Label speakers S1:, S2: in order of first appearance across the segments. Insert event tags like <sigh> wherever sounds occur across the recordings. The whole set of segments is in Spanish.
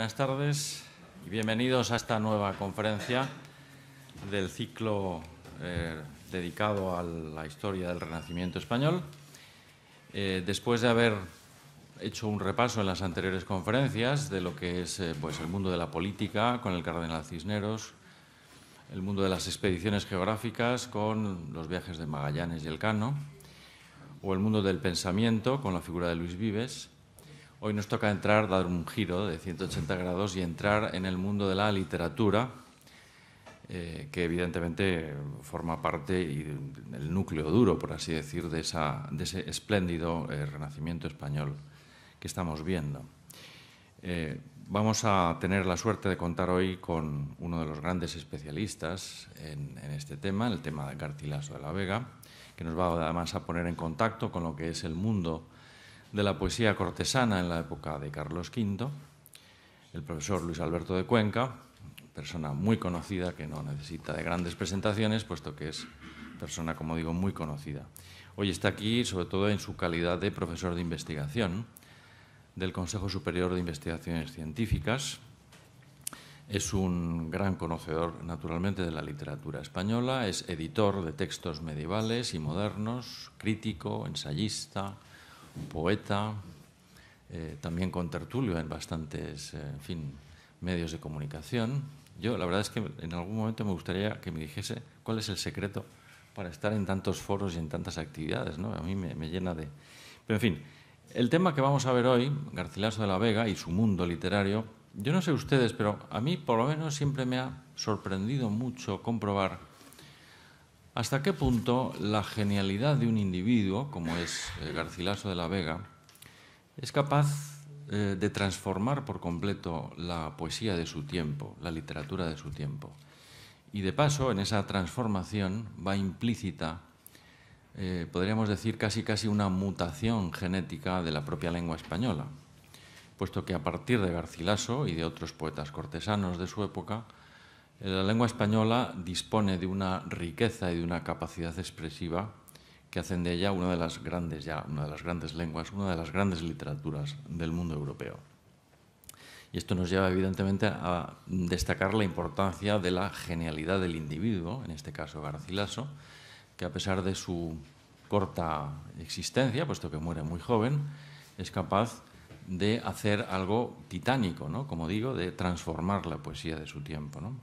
S1: Buenas tardes y bienvenidos a esta nueva conferencia del ciclo eh, dedicado a la historia del Renacimiento español. Eh, después de haber hecho un repaso en las anteriores conferencias de lo que es eh, pues el mundo de la política con el cardenal Cisneros, el mundo de las expediciones geográficas con los viajes de Magallanes y Elcano, o el mundo del pensamiento con la figura de Luis Vives, Hoy nos toca entrar, dar un giro de 180 grados y entrar en el mundo de la literatura, eh, que evidentemente forma parte y el núcleo duro, por así decir, de, ese espléndido eh, renacimiento español que estamos viendo. Eh, vamos a tener la suerte de contar hoy con uno de los grandes especialistas en, este tema, el tema de Cartilazo de la Vega, que nos va además a poner en contacto con lo que es el mundo de la poesía cortesana en la época de Carlos V, el profesor Luis Alberto de Cuenca, persona muy conocida que no necesita de grandes presentaciones, puesto que es persona, como digo, muy conocida. Hoy está aquí, sobre todo en su calidad de profesor de investigación del Consejo Superior de Investigaciones Científicas. Es un gran conocedor, naturalmente, de la literatura española, es editor de textos medievales y modernos, crítico, ensayista, poeta, eh, también con tertulio en bastantes eh, fin, medios de comunicación. Yo la verdad es que en algún momento me gustaría que me dijese cuál es el secreto para estar en tantos foros y en tantas actividades. ¿no? A mí me, me llena de... Pero en fin, el tema que vamos a ver hoy, Garcilaso de la Vega y su mundo literario, yo no sé ustedes, pero a mí por lo menos siempre me ha sorprendido mucho comprobar hasta qué punto la genialidad de un individuo, como es eh, Garcilaso de la Vega, es capaz eh, de transformar por completo la poesía de su tiempo, la literatura de su tiempo. Y de paso, en esa transformación va implícita, eh, podríamos decir, casi casi una mutación genética de la propia lengua española, puesto que a partir de Garcilaso y de otros poetas cortesanos de su época, la lengua española dispone de una riqueza y de una capacidad expresiva que hacen de ella una de las grandes, ya, una de las grandes lenguas, una de las grandes literaturas del mundo europeo. Y esto nos lleva evidentemente a destacar la importancia de la genialidad del individuo, en este caso Garcilaso, que a pesar de su corta existencia, puesto que muere muy joven, es capaz de hacer algo titánico, ¿no? como digo, de transformar la poesía de su tiempo. ¿no?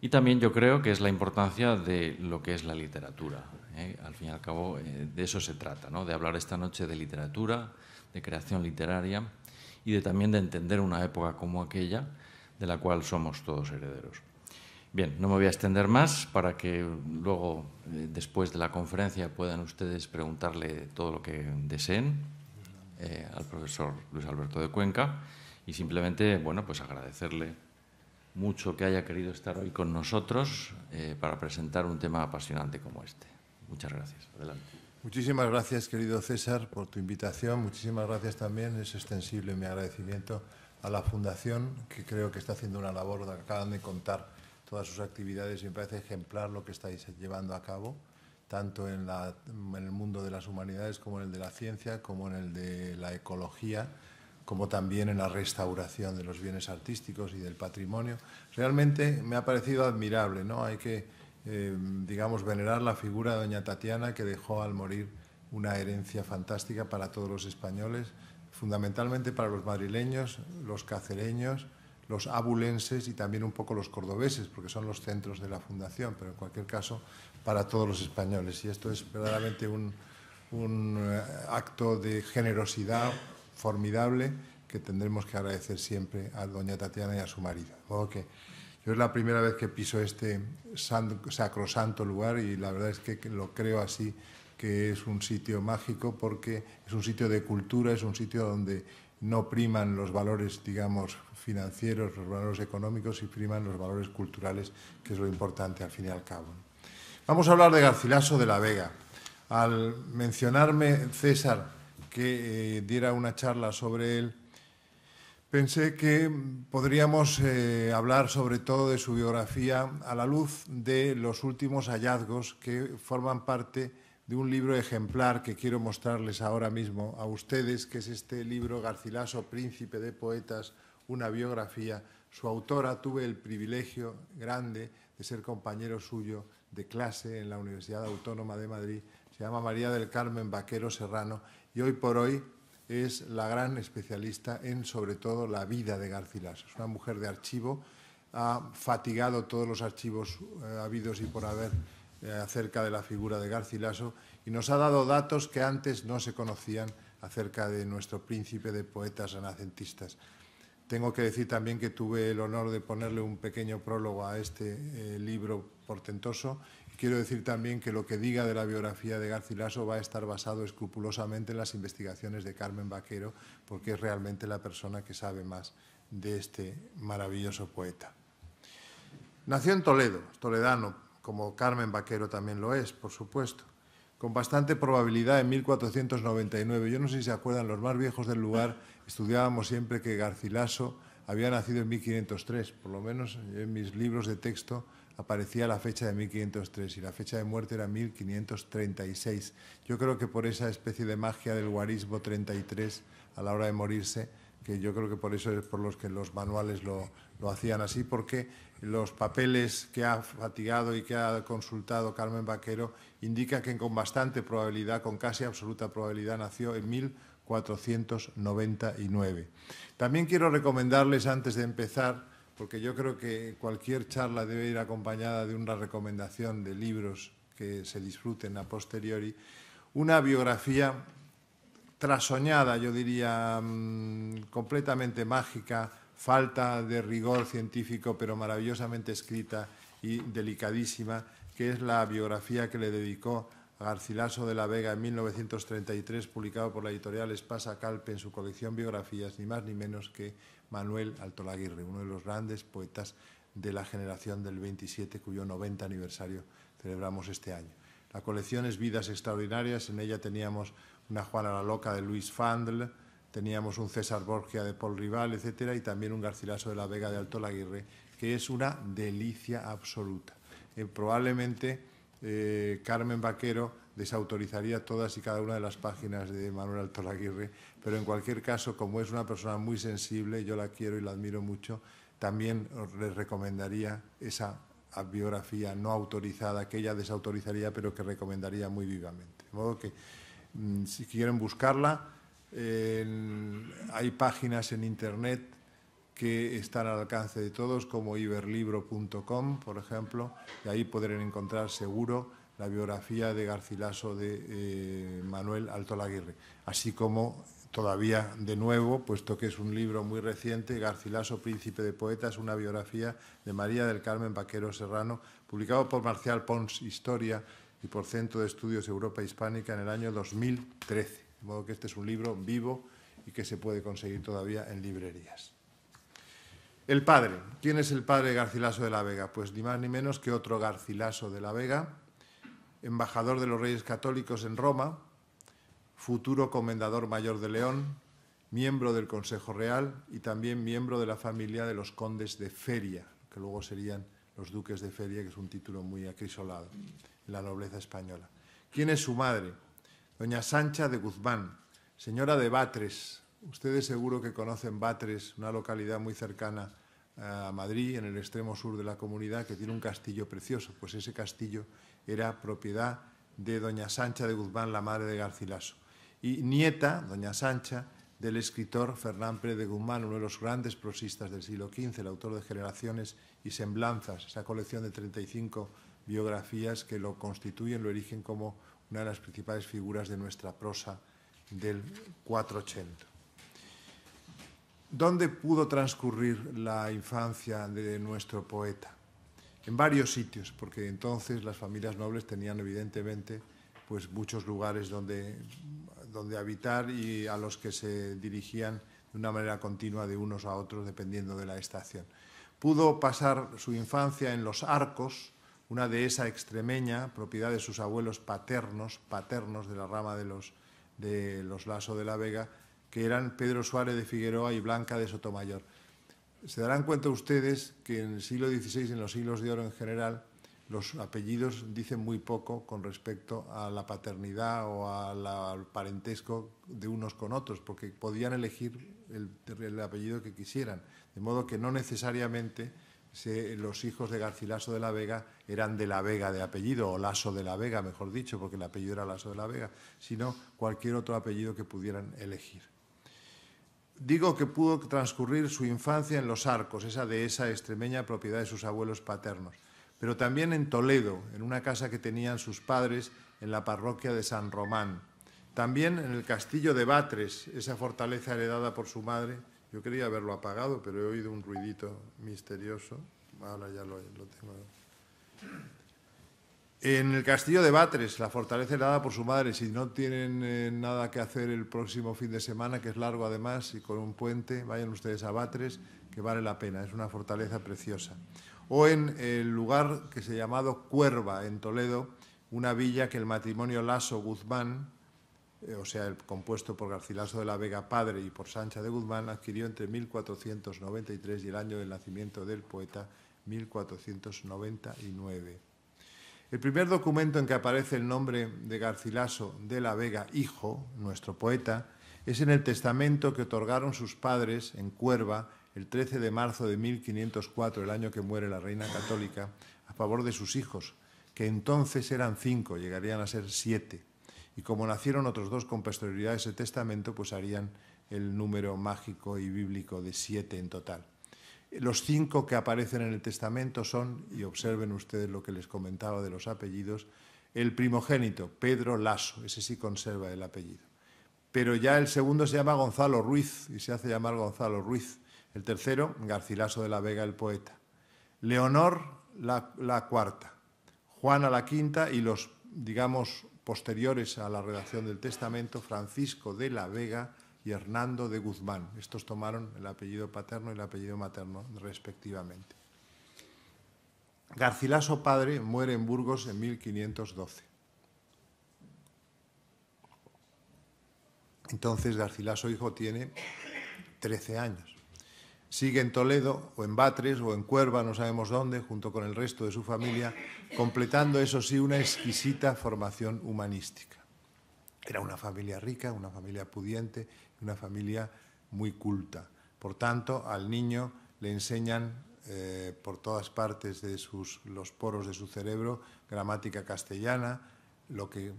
S1: Y también yo creo que es la importancia de lo que es la literatura. ¿eh? Al fin y al cabo, eh, de eso se trata, ¿no? de hablar esta noche de literatura, de creación literaria y de también de entender una época como aquella de la cual somos todos herederos. Bien, no me voy a extender más para que luego, eh, después de la conferencia, puedan ustedes preguntarle todo lo que deseen al profesor Luis Alberto de Cuenca y simplemente, bueno, pues agradecerle mucho que haya querido estar hoy con nosotros eh, para presentar un tema apasionante como este. Muchas gracias. Adelante.
S2: Muchísimas gracias, querido César, por tu invitación. Muchísimas gracias también. Es extensible mi agradecimiento a la Fundación, que creo que está haciendo una labor, acaban de contar todas sus actividades y me parece ejemplar lo que estáis llevando a cabo, tanto en el mundo de las humanidades como en el de la ciencia, como en el de la ecología como también en la restauración de los bienes artísticos y del patrimonio. Realmente me ha parecido admirable, ¿no? Hay que, eh, digamos, venerar la figura de doña Tatiana que dejó al morir una herencia fantástica para todos los españoles, fundamentalmente para los madrileños, los cacereños, los abulenses y también un poco los cordobeses, porque son los centros de la fundación, pero en cualquier caso para todos los españoles. Y esto es verdaderamente un, un eh, acto de generosidad formidable que tendremos que agradecer siempre a doña Tatiana y a su marido. De que yo es la primera vez que piso este sacrosanto lugar y la verdad es que lo creo así, que es un sitio mágico porque es un sitio de cultura, es un sitio donde no priman los valores, digamos, financieros, los valores económicos y priman los valores culturales, que es lo importante al fin y al cabo. Vamos a hablar de Garcilaso de la Vega. Al mencionarme César que eh, diera una charla sobre él, Pensé que podríamos eh, hablar sobre todo de su biografía a la luz de los últimos hallazgos que forman parte de un libro ejemplar que quiero mostrarles ahora mismo a ustedes, que es este libro Garcilaso, Príncipe de Poetas, una biografía. Su autora tuve el privilegio grande de ser compañero suyo de clase en la Universidad Autónoma de Madrid. Se llama María del Carmen Vaquero Serrano y hoy por hoy es la gran especialista en sobre todo la vida de Garcilaso. Es una mujer de archivo, ha fatigado todos los archivos eh, habidos y por haber eh, acerca de la figura de Garcilaso y nos ha dado datos que antes no se conocían acerca de nuestro príncipe de poetas renacentistas. Tengo que decir también que tuve el honor de ponerle un pequeño prólogo a este eh, libro portentoso Quiero decir también que lo que diga de la biografía de Garcilaso va a estar basado escrupulosamente en las investigaciones de Carmen Vaquero, porque es realmente la persona que sabe más de este maravilloso poeta. Nació en Toledo, toledano, como Carmen Vaquero también lo es, por supuesto, con bastante probabilidad en 1499. Yo no sé si se acuerdan, los más viejos del lugar estudiábamos siempre que Garcilaso había nacido en 1503, por lo menos en mis libros de texto aparecía la fecha de 1503 y la fecha de muerte era 1536. Yo creo que por esa especie de magia del guarismo 33 a la hora de morirse, que yo creo que por eso es por los que los manuales lo, lo hacían así, porque los papeles que ha fatigado y que ha consultado Carmen Vaquero indica que con bastante probabilidad, con casi absoluta probabilidad, nació en 1499. También quiero recomendarles, antes de empezar, porque yo creo que cualquier charla debe ir acompañada de una recomendación de libros que se disfruten a posteriori, una biografía trasoñada, yo diría, mm, completamente mágica, falta de rigor científico, pero maravillosamente escrita y delicadísima, que es la biografía que le dedicó Garcilaso de la Vega en 1933, publicado por la editorial Espasa Calpe en su colección Biografías, ni más ni menos que Manuel Altolaguirre, uno de los grandes poetas de la generación del 27, cuyo 90 aniversario celebramos este año. La colección es Vidas Extraordinarias, en ella teníamos una Juana la Loca de Luis Fandl, teníamos un César Borgia de Paul Rival, etcétera, y también un Garcilaso de la Vega de Altolaguirre, que es una delicia absoluta. Eh, probablemente eh, Carmen Vaquero desautorizaría todas y cada una de las páginas de Manuel Altolaguirre, pero en cualquier caso, como es una persona muy sensible, yo la quiero y la admiro mucho, también les recomendaría esa biografía no autorizada que ella desautorizaría, pero que recomendaría muy vivamente. De modo que, mm, si quieren buscarla, hay páginas en Internet que están al alcance de todos, como iberlibro.com, por ejemplo, y ahí podrán encontrar seguro la biografía de Garcilaso de eh, Manuel Alto Laguirre, así como todavía de nuevo, puesto que es un libro muy reciente, Garcilaso, Príncipe de Poetas, una biografía de María del Carmen Vaquero Serrano, publicado por Marcial Pons Historia y por Centro de Estudios Europa Hispánica en el año 2013. De modo que este es un libro vivo y que se puede conseguir todavía en librerías. El padre. ¿Quién es el padre de Garcilaso de la Vega? Pues ni más ni menos que otro Garcilaso de la Vega, embajador de los Reyes Católicos en Roma, futuro comendador mayor de León, miembro del Consejo Real y también miembro de la familia de los condes de Feria, que luego serían los duques de Feria, que es un título muy acrisolado en la nobleza española. ¿Quién es su madre? Doña Sancha de Guzmán, señora de Batres. Ustedes seguro que conocen Batres, una localidad muy cercana a Madrid, en el extremo sur de la comunidad, que tiene un castillo precioso. Pues ese castillo era propiedad de doña Sancha de Guzmán, la madre de Garcilaso, y nieta, doña Sancha, del escritor Fernán Pérez de Guzmán, uno de los grandes prosistas del siglo XV, el autor de Generaciones y Semblanzas, esa colección de 35 biografías que lo constituyen, lo erigen como una de las principales figuras de nuestra prosa del 480. ¿Dónde pudo transcurrir la infancia de nuestro poeta? en varios sitios, porque entonces las familias nobles tenían evidentemente pues muchos lugares donde, donde habitar y a los que se dirigían de una manera continua de unos a otros dependiendo de la estación. Pudo pasar su infancia en los arcos, una dehesa extremeña, propiedad de sus abuelos paternos, paternos de la rama de los, de los Lazo de la Vega, que eran Pedro Suárez de Figueroa y Blanca de Sotomayor se darán cuenta ustedes que en el siglo XVI y en los siglos de oro en general, los apellidos dicen muy poco con respecto a la paternidad o al parentesco de unos con otros, porque podían elegir el, apellido que quisieran. De modo que no necesariamente los hijos de Garcilaso de la Vega eran de la Vega de apellido, o Laso de la Vega, mejor dicho, porque el apellido era Laso de la Vega, sino cualquier otro apellido que pudieran elegir. Digo que pudo transcurrir su infancia en Los Arcos, esa dehesa extremeña propiedad de sus abuelos paternos, pero también en Toledo, en una casa que tenían sus padres en la parroquia de San Román. También en el castillo de Batres, esa fortaleza heredada por su madre. Yo quería haberlo apagado, pero he oído un ruidito misterioso. Ahora ya lo, lo tengo. En el castillo de Batres, la fortaleza heredada por su madre, si no tienen eh, nada que hacer el próximo fin de semana, que es largo además, y con un puente, vayan ustedes a Batres, que vale la pena, es una fortaleza preciosa. O en el lugar que se llamado Cuerva, en Toledo, una villa que el matrimonio Lasso Guzmán, eh, o sea, el compuesto por Garcilaso de la Vega padre y por Sancha de Guzmán, adquirió entre 1493 y el año del nacimiento del poeta 1499. El primer documento en que aparece el nombre de Garcilaso de la Vega, hijo, nuestro poeta, es en el testamento que otorgaron sus padres en Cuerva el 13 de marzo de 1504, el año que muere la reina católica, a favor de sus hijos, que entonces eran cinco, llegarían a ser siete. Y como nacieron otros dos con posterioridad ese testamento, pues harían el número mágico y bíblico de siete en total. Los cinco que aparecen en el testamento son, y observen ustedes lo que les comentaba de los apellidos, el primogénito, Pedro Lasso, ese sí conserva el apellido. Pero ya el segundo se llama Gonzalo Ruiz y se hace llamar Gonzalo Ruiz. El tercero, Garcilaso de la Vega, el poeta. Leonor, la, la cuarta. Juana, la quinta. Y los, digamos, posteriores a la redacción del testamento, Francisco de la Vega, y Hernando de Guzmán. Estos tomaron el apellido paterno y el apellido materno respectivamente. Garcilaso padre muere en Burgos en 1512. Entonces Garcilaso hijo tiene 13 años. Sigue en Toledo o en Batres o en Cuerva, no sabemos dónde, junto con el resto de su familia, completando eso sí una exquisita formación humanística. Era una familia rica, una familia pudiente, una familia muy culta. Por tanto, al niño le enseñan eh, por todas partes de los poros de su cerebro gramática castellana, lo que eh,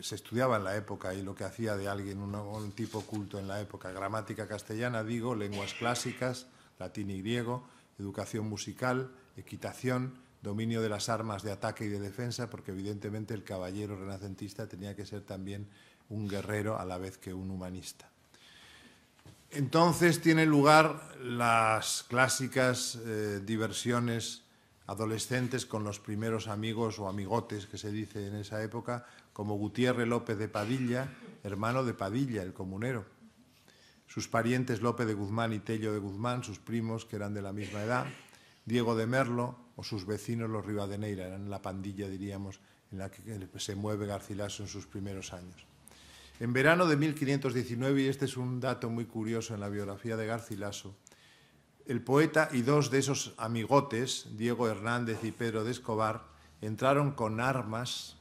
S2: se estudiaba en la época y lo que hacía de alguien un, un tipo culto en la época. Gramática castellana, digo, lenguas clásicas, latín y griego, educación musical, equitación, dominio de las armas de ataque y de defensa, porque evidentemente el caballero renacentista tenía que ser también un guerrero a la vez que un humanista. Entonces tienen lugar las clásicas eh, diversiones adolescentes con los primeros amigos o amigotes que se dice en esa época, como Gutiérrez López de Padilla, hermano de Padilla, el comunero. Sus parientes López de Guzmán y Tello de Guzmán, sus primos que eran de la misma edad, Diego de Merlo o sus vecinos los Rivadeneira, eran la pandilla, diríamos, en la que se mueve Garcilaso en sus primeros años. En verano de 1519, y este es un dato muy curioso en la biografía de Garcilaso, el poeta y dos de esos amigotes, Diego Hernández y Pedro de Escobar, entraron con armas,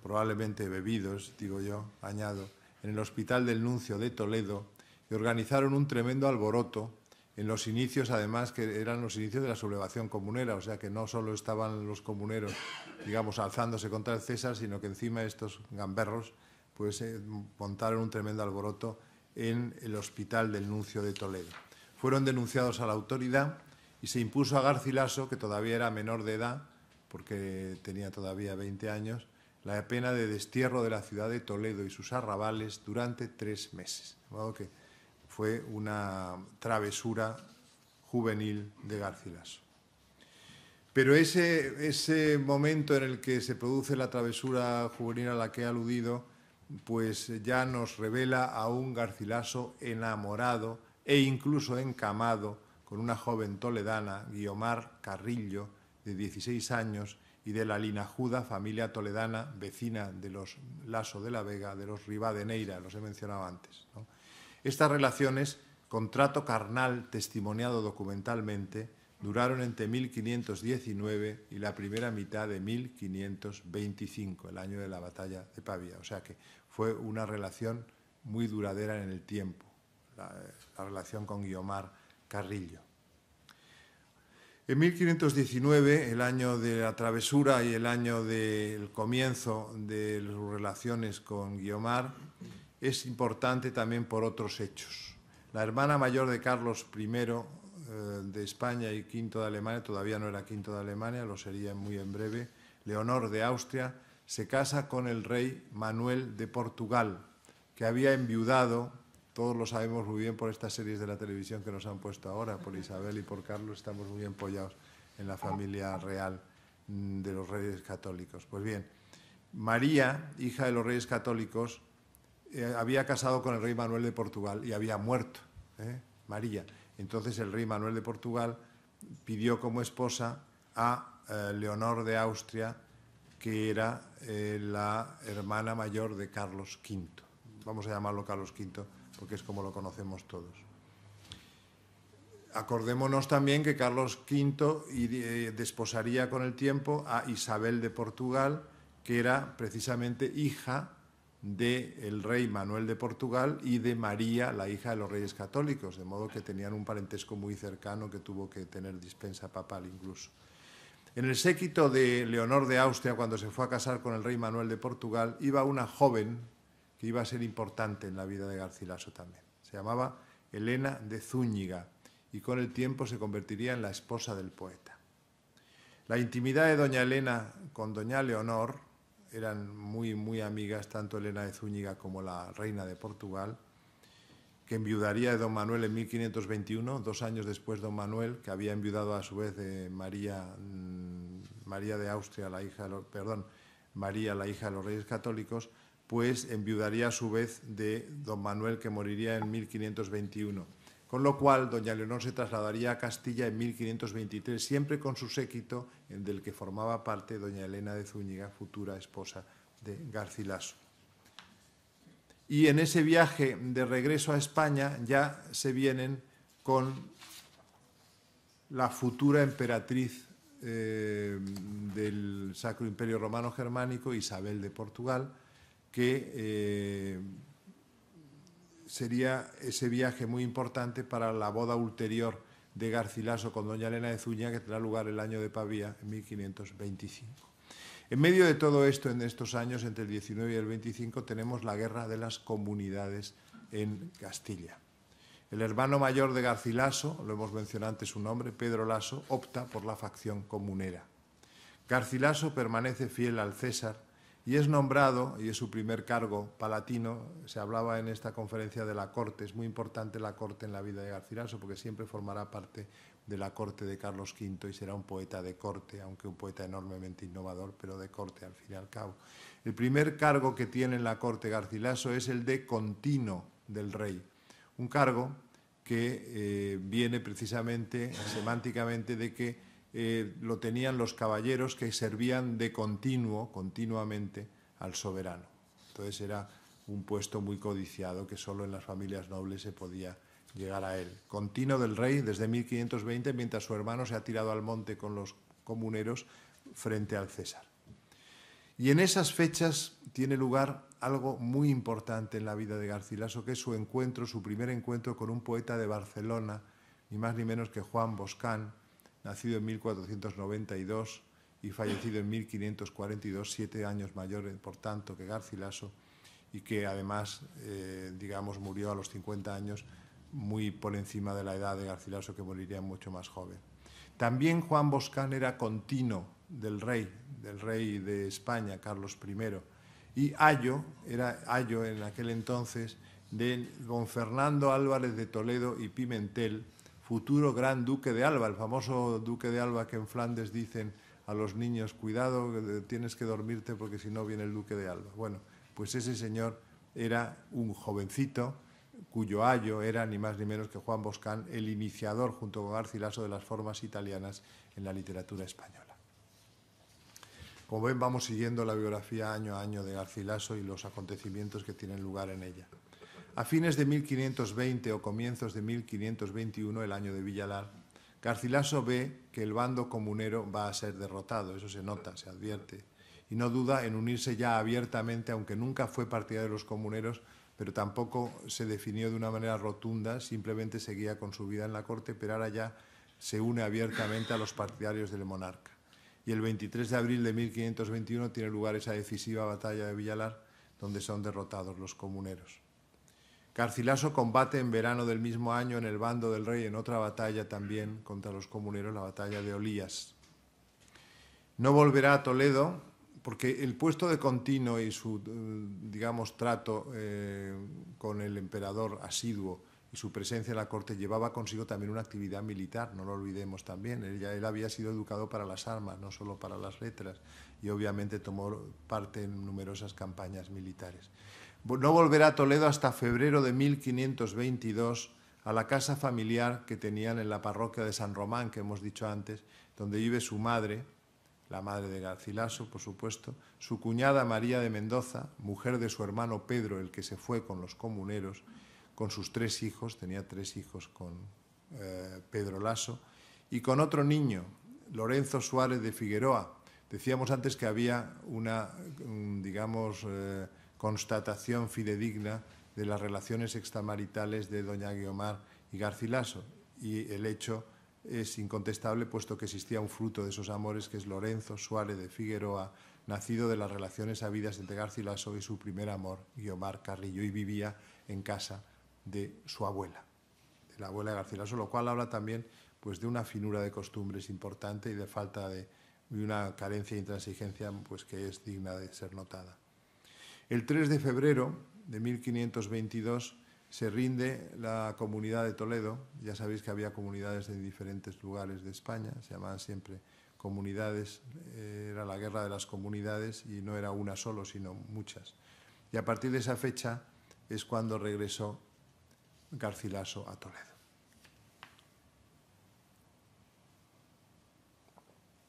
S2: probablemente bebidos, digo yo, añado, en el Hospital del Nuncio de Toledo y organizaron un tremendo alboroto en los inicios, además, que eran los inicios de la sublevación comunera, o sea que no solo estaban los comuneros, digamos, alzándose contra el César, sino que encima estos gamberros pues montaron un tremendo alboroto en el hospital del Nuncio de Toledo. Fueron denunciados a la autoridad y se impuso a Garcilaso, que todavía era menor de edad, porque tenía todavía 20 años, la pena de destierro de la ciudad de Toledo y sus arrabales durante tres meses. De modo que fue una travesura juvenil de Garcilaso. Pero ese, ese momento en el que se produce la travesura juvenil a la que he aludido pues eh, ya nos revela a un Garcilaso enamorado e incluso encamado con una joven toledana, Guiomar Carrillo, de 16 años, y de la linajuda familia toledana, vecina de los Laso de la Vega, de los Rivadeneira, los he mencionado antes. Estas relaciones, contrato carnal testimoniado documentalmente, duraron entre 1519 y la primera mitad de 1525, el año de la batalla de Pavia... O sea que fue una relación muy duradera en el tiempo, la, relación con Guiomar Carrillo. En 1519, el año de la travesura y el año del comienzo de sus relaciones con Guiomar, es importante también por otros hechos. La hermana mayor de Carlos I, eh, de España y quinto de Alemania, todavía no era quinto de Alemania, lo sería muy en breve, Leonor de Austria, se casa con el rey Manuel de Portugal, que había enviudado, todos lo sabemos muy bien por estas series de la televisión que nos han puesto ahora, por Isabel y por Carlos, estamos muy empollados en la familia real mm, de los reyes católicos. Pues bien, María, hija de los reyes católicos, eh, había casado con el rey Manuel de Portugal y había muerto, ¿eh? María. Entonces el rey Manuel de Portugal pidió como esposa a eh, Leonor de Austria, que era eh, la hermana mayor de Carlos V. Vamos a llamarlo Carlos V porque es como lo conocemos todos. Acordémonos también que Carlos V eh, desposaría con el tiempo a Isabel de Portugal, que era precisamente hija del rey Manuel de Portugal y de María, la hija de los reyes católicos, de modo que tenían un parentesco muy cercano que tuvo que tener dispensa papal incluso. En el séquito de Leonor de Austria, cuando se fue a casar con el rey Manuel de Portugal, iba una joven que iba a ser importante en la vida de Garcilaso también. Se llamaba Elena de Zúñiga y con el tiempo se convertiría en la esposa del poeta. La intimidad de doña Elena con doña Leonor eran muy, muy amigas tanto Elena de Zúñiga como la reina de Portugal, que enviudaría de don Manuel en 1521, dos años después don Manuel, que había enviudado a su vez de María, mm, María de Austria, la hija, perdón, María, la hija de los Reyes Católicos, pues enviudaría a su vez de don Manuel, que moriría en 1521 con lo cual doña Leonor se trasladaría a Castilla en 1523, siempre con su séquito, del que formaba parte doña Elena de Zúñiga, futura esposa de Garcilaso. Y en ese viaje de regreso a España ya se vienen con la futura emperatriz eh, del Sacro Imperio Romano Germánico, Isabel de Portugal, que eh, sería ese viaje muy importante para la boda ulterior de Garcilaso con doña Elena de Zuña, que tendrá lugar el año de Pavía, en 1525. En medio de todo esto, en estos años, entre el 19 y el 25, tenemos la guerra de las comunidades en Castilla. El hermano mayor de Garcilaso, lo hemos mencionado antes su nombre, Pedro Lasso, opta por la facción comunera. Garcilaso permanece fiel al César y es nombrado, y es su primer cargo palatino, se hablaba en esta conferencia de la corte, es muy importante la corte en la vida de Garcilaso porque siempre formará parte de la corte de Carlos V y será un poeta de corte, aunque un poeta enormemente innovador, pero de corte al fin y al cabo. El primer cargo que tiene en la corte Garcilaso es el de continuo del rey, un cargo que eh, viene precisamente semánticamente de que eh, lo tenían los caballeros que servían de continuo, continuamente, al soberano. Entonces era un puesto muy codiciado que solo en las familias nobles se podía llegar a él. Continuo del rey desde 1520, mientras su hermano se ha tirado al monte con los comuneros frente al César. Y en esas fechas tiene lugar algo muy importante en la vida de Garcilaso, que es su encuentro, su primer encuentro con un poeta de Barcelona, ni más ni menos que Juan Boscán, nacido en 1492 y fallecido en 1542, siete años mayor, eh, por tanto, que Garcilaso, y que además, eh, digamos, murió a los 50 años, muy por encima de la edad de Garcilaso, que moriría mucho más joven. También Juan Boscán era continuo del rey, del rey de España, Carlos I, y Ayo, era Ayo en aquel entonces, de don Fernando Álvarez de Toledo y Pimentel, futuro gran duque de Alba, el famoso duque de Alba que en Flandes dicen a los niños, cuidado, eh, tienes que dormirte porque si no viene el duque de Alba. Bueno, pues ese señor era un jovencito cuyo ayo era ni más ni menos que Juan Boscán, el iniciador junto con Garcilaso de las formas italianas en la literatura española. Como ven, vamos siguiendo la biografía año a año de Garcilaso y los acontecimientos que tienen lugar en ella. A fines de 1520 o comienzos de 1521, el año de Villalar, Garcilaso ve que el bando comunero va a ser derrotado, eso se nota, se advierte, y no duda en unirse ya abiertamente, aunque nunca fue partidario de los comuneros, pero tampoco se definió de una manera rotunda, simplemente seguía con su vida en la corte, pero ahora ya se une abiertamente a los partidarios del monarca. Y el 23 de abril de 1521 tiene lugar esa decisiva batalla de Villalar, donde son derrotados los comuneros. Garcilaso combate en verano del mismo año en el bando del rey en otra batalla también contra los comuneros, la batalla de Olías. No volverá a Toledo porque el puesto de continuo y su, eh, digamos, trato eh, con el emperador asiduo y su presencia en la corte llevaba consigo también una actividad militar, no lo olvidemos también. él había sido educado para las armas, no solo para las letras, y obviamente tomó parte en numerosas campañas militares. No volverá a Toledo hasta febrero de 1522 a la casa familiar que tenían en la parroquia de San Román, que hemos dicho antes, donde vive su madre, la madre de Garcilaso, por supuesto, su cuñada María de Mendoza, mujer de su hermano Pedro, el que se fue con los comuneros, con sus tres hijos, tenía tres hijos con eh, Pedro Lasso, y con otro niño, Lorenzo Suárez de Figueroa. Decíamos antes que había una, digamos, eh, constatación fidedigna de las relaciones extramaritales de doña Guiomar y Garcilaso. Y el hecho es incontestable, puesto que existía un fruto de esos amores, que es Lorenzo Suárez de Figueroa, nacido de las relaciones habidas entre Garcilaso y su primer amor, Guiomar Carrillo, y vivía en casa de su abuela, de la abuela de Garcilaso, lo cual habla también pues, de una finura de costumbres importante y de falta de, una carencia e intransigencia pues, que es digna de ser notada. El 3 de febrero de 1522 se rinde la comunidad de Toledo. Ya sabéis que había comunidades en diferentes lugares de España, se llamaban siempre comunidades, eh, era la guerra de las comunidades y no era una solo, sino muchas. Y a partir de esa fecha es cuando regresó Garcilaso a Toledo.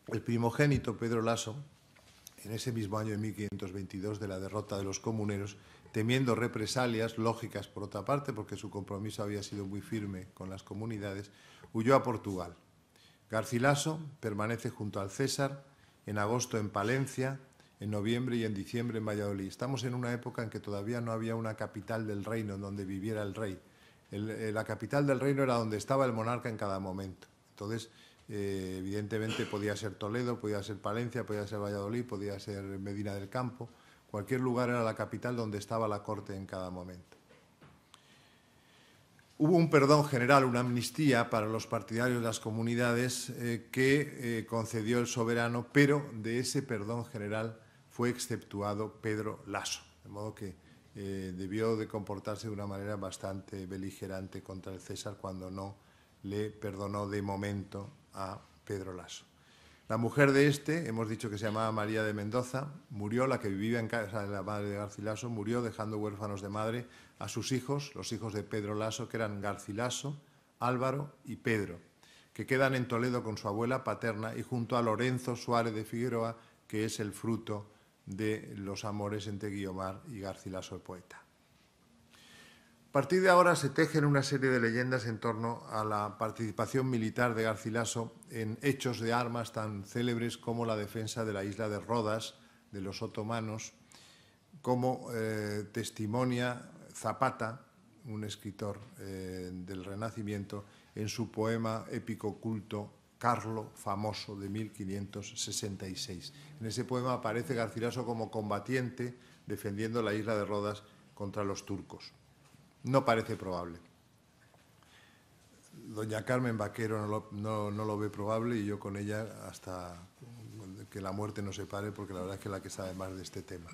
S2: El primogénito Pedro Laso en ese mismo año de 1522 de la derrota de los comuneros, temiendo represalias, lógicas por otra parte, porque su compromiso había sido muy firme con las comunidades, huyó a Portugal. Garcilaso permanece junto al César, en agosto en Palencia, en noviembre y en diciembre en Valladolid. Estamos en una época en que todavía no había una capital del reino en donde viviera el rey. Eh, la capital del reino era donde estaba el monarca en cada momento. Entonces, eh, evidentemente podía ser Toledo, podía ser Palencia, podía ser Valladolid, podía ser Medina del Campo. Cualquier lugar era la capital donde estaba la corte en cada momento. Hubo un perdón general, una amnistía para los partidarios de las comunidades eh, que eh, concedió el soberano, pero de ese perdón general fue exceptuado Pedro Lasso, de modo que debió de comportarse de una manera bastante beligerante contra el César cuando no le perdonó de momento a Pedro Lasso. La mujer de este, hemos dicho que se llamaba María de Mendoza, murió, la que vivía en casa de la madre de Garcilaso, murió dejando huérfanos de madre a sus hijos, los hijos de Pedro Lasso, que eran Garcilaso, Álvaro y Pedro, que quedan en Toledo con su abuela paterna y junto a Lorenzo Suárez de Figueroa, que es el fruto de los amores entre Guillomar y Garcilaso el poeta. A partir de ahora se tejen una serie de leyendas en torno a la participación militar de Garcilaso en hechos de armas tan célebres como la defensa de la isla de Rodas de los otomanos, como eh, testimonia Zapata, un escritor eh, del Renacimiento, en su poema épico culto Carlo Famoso de 1566. En ese poema aparece Garcilaso como combatiente defendiendo la isla de Rodas contra los turcos. No parece probable. Doña Carmen Vaquero no lo, ve probable y yo con ella hasta que la muerte no se pare, porque la verdad es que es la que sabe más de este tema.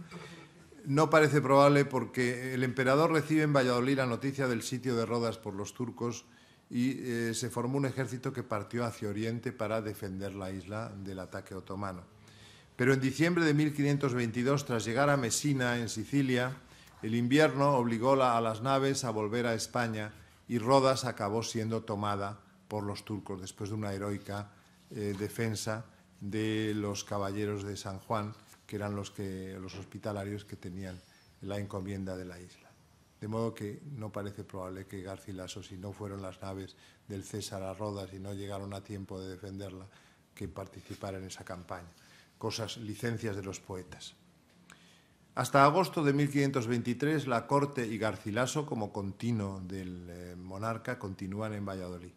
S2: No parece probable porque el emperador recibe en Valladolid la noticia del sitio de Rodas por los turcos y eh, se formó un ejército que partió hacia Oriente para defender la isla del ataque otomano. Pero en diciembre de 1522, tras llegar a Messina, en Sicilia, el invierno obligó a las naves a volver a España y Rodas acabó siendo tomada por los turcos después de una heroica eh, defensa de los caballeros de San Juan, que eran los, los hospitalarios que tenían la encomienda de la isla. De modo que no parece probable que Garcilaso, si no fueron las naves del César a Rodas y no llegaron a tiempo de defenderla, que participara en esa campaña. Cosas, licencias de los poetas. Hasta agosto de 1523, la corte y Garcilaso, como continuo del eh, monarca, continúan en Valladolid.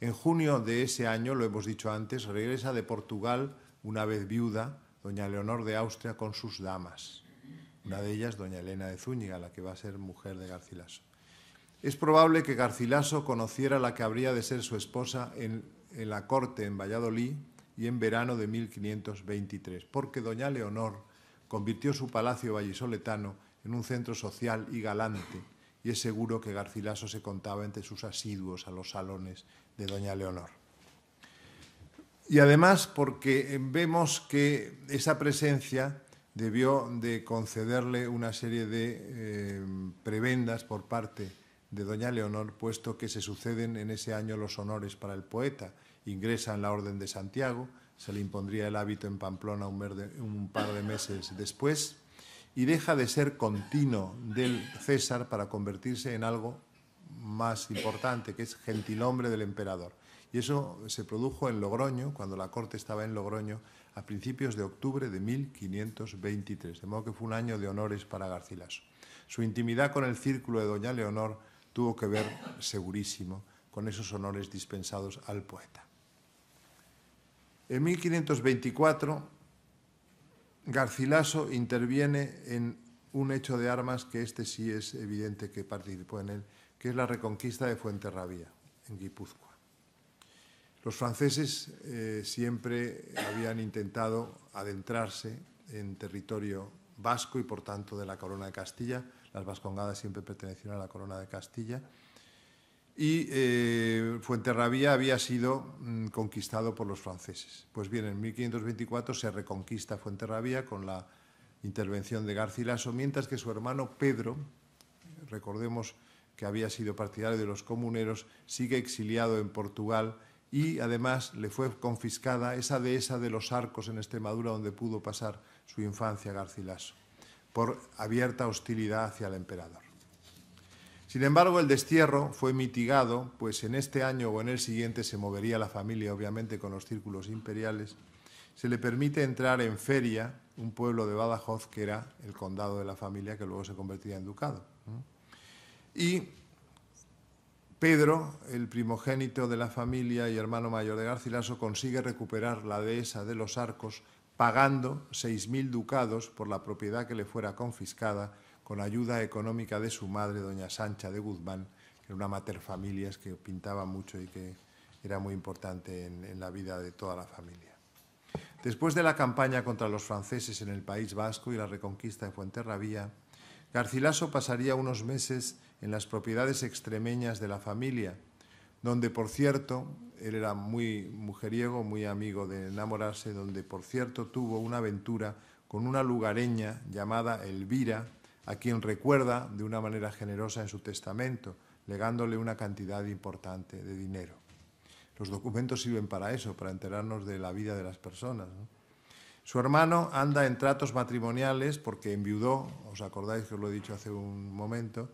S2: En junio de ese año, lo hemos dicho antes, regresa de Portugal, una vez viuda, doña Leonor de Austria con sus damas. Una de ellas, doña Elena de Zúñiga, la que va a ser mujer de Garcilaso. Es probable que Garcilaso conociera la que habría de ser su esposa en, en la corte en Valladolid y en verano de 1523, porque doña Leonor convirtió su palacio vallisoletano en un centro social y galante, y es seguro que Garcilaso se contaba entre sus asiduos a los salones de doña Leonor. Y además porque vemos que esa presencia debió de concederle una serie de eh, prebendas por parte de doña Leonor, puesto que se suceden en ese año los honores para el poeta. Ingresa en la Orden de Santiago, se le impondría el hábito en Pamplona un, par de meses después, y deja de ser continuo del César para convertirse en algo más importante, que es gentilhombre del emperador. Y eso se produjo en Logroño, cuando la corte estaba en Logroño, a principios de octubre de 1523, de modo que fue un año de honores para Garcilaso. Su intimidad con el círculo de doña Leonor tuvo que ver, segurísimo, con esos honores dispensados al poeta. En 1524, Garcilaso interviene en un hecho de armas que este sí es evidente que participó en él, que es la reconquista de Fuenterrabía, en Guipúzcoa. Los franceses eh, siempre habían intentado adentrarse en territorio vasco y por tanto de la corona de Castilla. Las vascongadas siempre pertenecieron a la corona de Castilla y eh, Fuenterrabía había sido mm, conquistado por los franceses. Pues bien, en 1524 se reconquista Fuenterrabía con la intervención de Garcilaso, mientras que su hermano Pedro, recordemos que había sido partidario de los comuneros, sigue exiliado en Portugal y además le fue confiscada esa dehesa de los arcos en Extremadura donde pudo pasar su infancia Garcilaso, por abierta hostilidad hacia el emperador. Sin embargo, el destierro fue mitigado, pues en este año o en el siguiente se movería la familia, obviamente, con los círculos imperiales. Se le permite entrar en Feria, un pueblo de Badajoz que era el condado de la familia, que luego se convertiría en ducado. Y Pedro, el primogénito de la familia y hermano mayor de Garcilaso, consigue recuperar la dehesa de los arcos pagando 6.000 ducados por la propiedad que le fuera confiscada con ayuda económica de su madre, doña Sancha de Guzmán, que era una mater familias que pintaba mucho y que era muy importante en, en la vida de toda la familia. Después de la campaña contra los franceses en el País Vasco y la reconquista de Fuenterrabía, Garcilaso pasaría unos meses en las propiedades extremeñas de la familia, donde, por cierto, él era muy mujeriego, muy amigo de enamorarse, donde, por cierto, tuvo una aventura con una lugareña llamada Elvira, a quien recuerda de una manera generosa en su testamento, legándole una cantidad importante de dinero. Los documentos sirven para eso, para enterarnos de la vida de las personas. Su hermano anda en tratos matrimoniales porque enviudó, os acordáis que os lo he dicho hace un momento,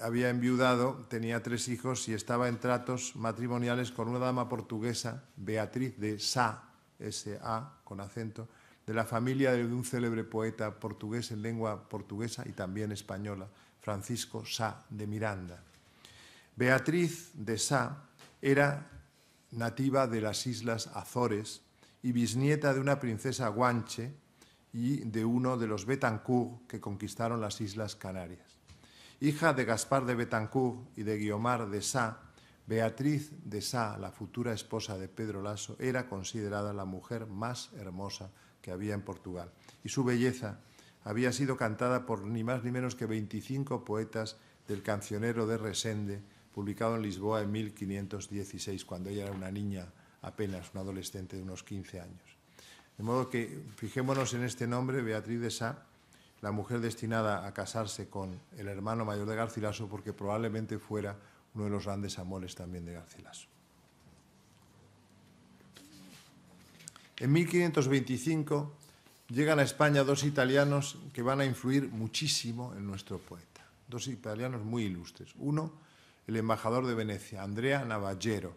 S2: había enviudado, tenía tres hijos y estaba en tratos matrimoniales con una dama portuguesa, Beatriz de Sa, S-A, con acento, de la familia de un célebre poeta portugués en lengua portuguesa y también española, Francisco Sá de Miranda. Beatriz de Sá era nativa de las Islas Azores y bisnieta de una princesa guanche y de uno de los Betancourt que conquistaron las Islas Canarias. Hija de Gaspar de Betancourt y de Guiomar de Sá, Beatriz de Sá, la futura esposa de Pedro Lasso, era considerada la mujer más hermosa que había en Portugal. Y su belleza había sido cantada por ni más ni menos que 25 poetas del cancionero de Resende, publicado en Lisboa en 1516, cuando ella era una niña apenas, una adolescente de unos 15 años. De modo que fijémonos en este nombre, Beatriz de Sá, la mujer destinada a casarse con el hermano mayor de Garcilaso, porque probablemente fuera uno de los grandes amores también de Garcilaso. En 1525 llegan a España dos italianos que van a influir muchísimo en nuestro poeta. Dos italianos muy ilustres. Uno, el embajador de Venecia, Andrea Navallero,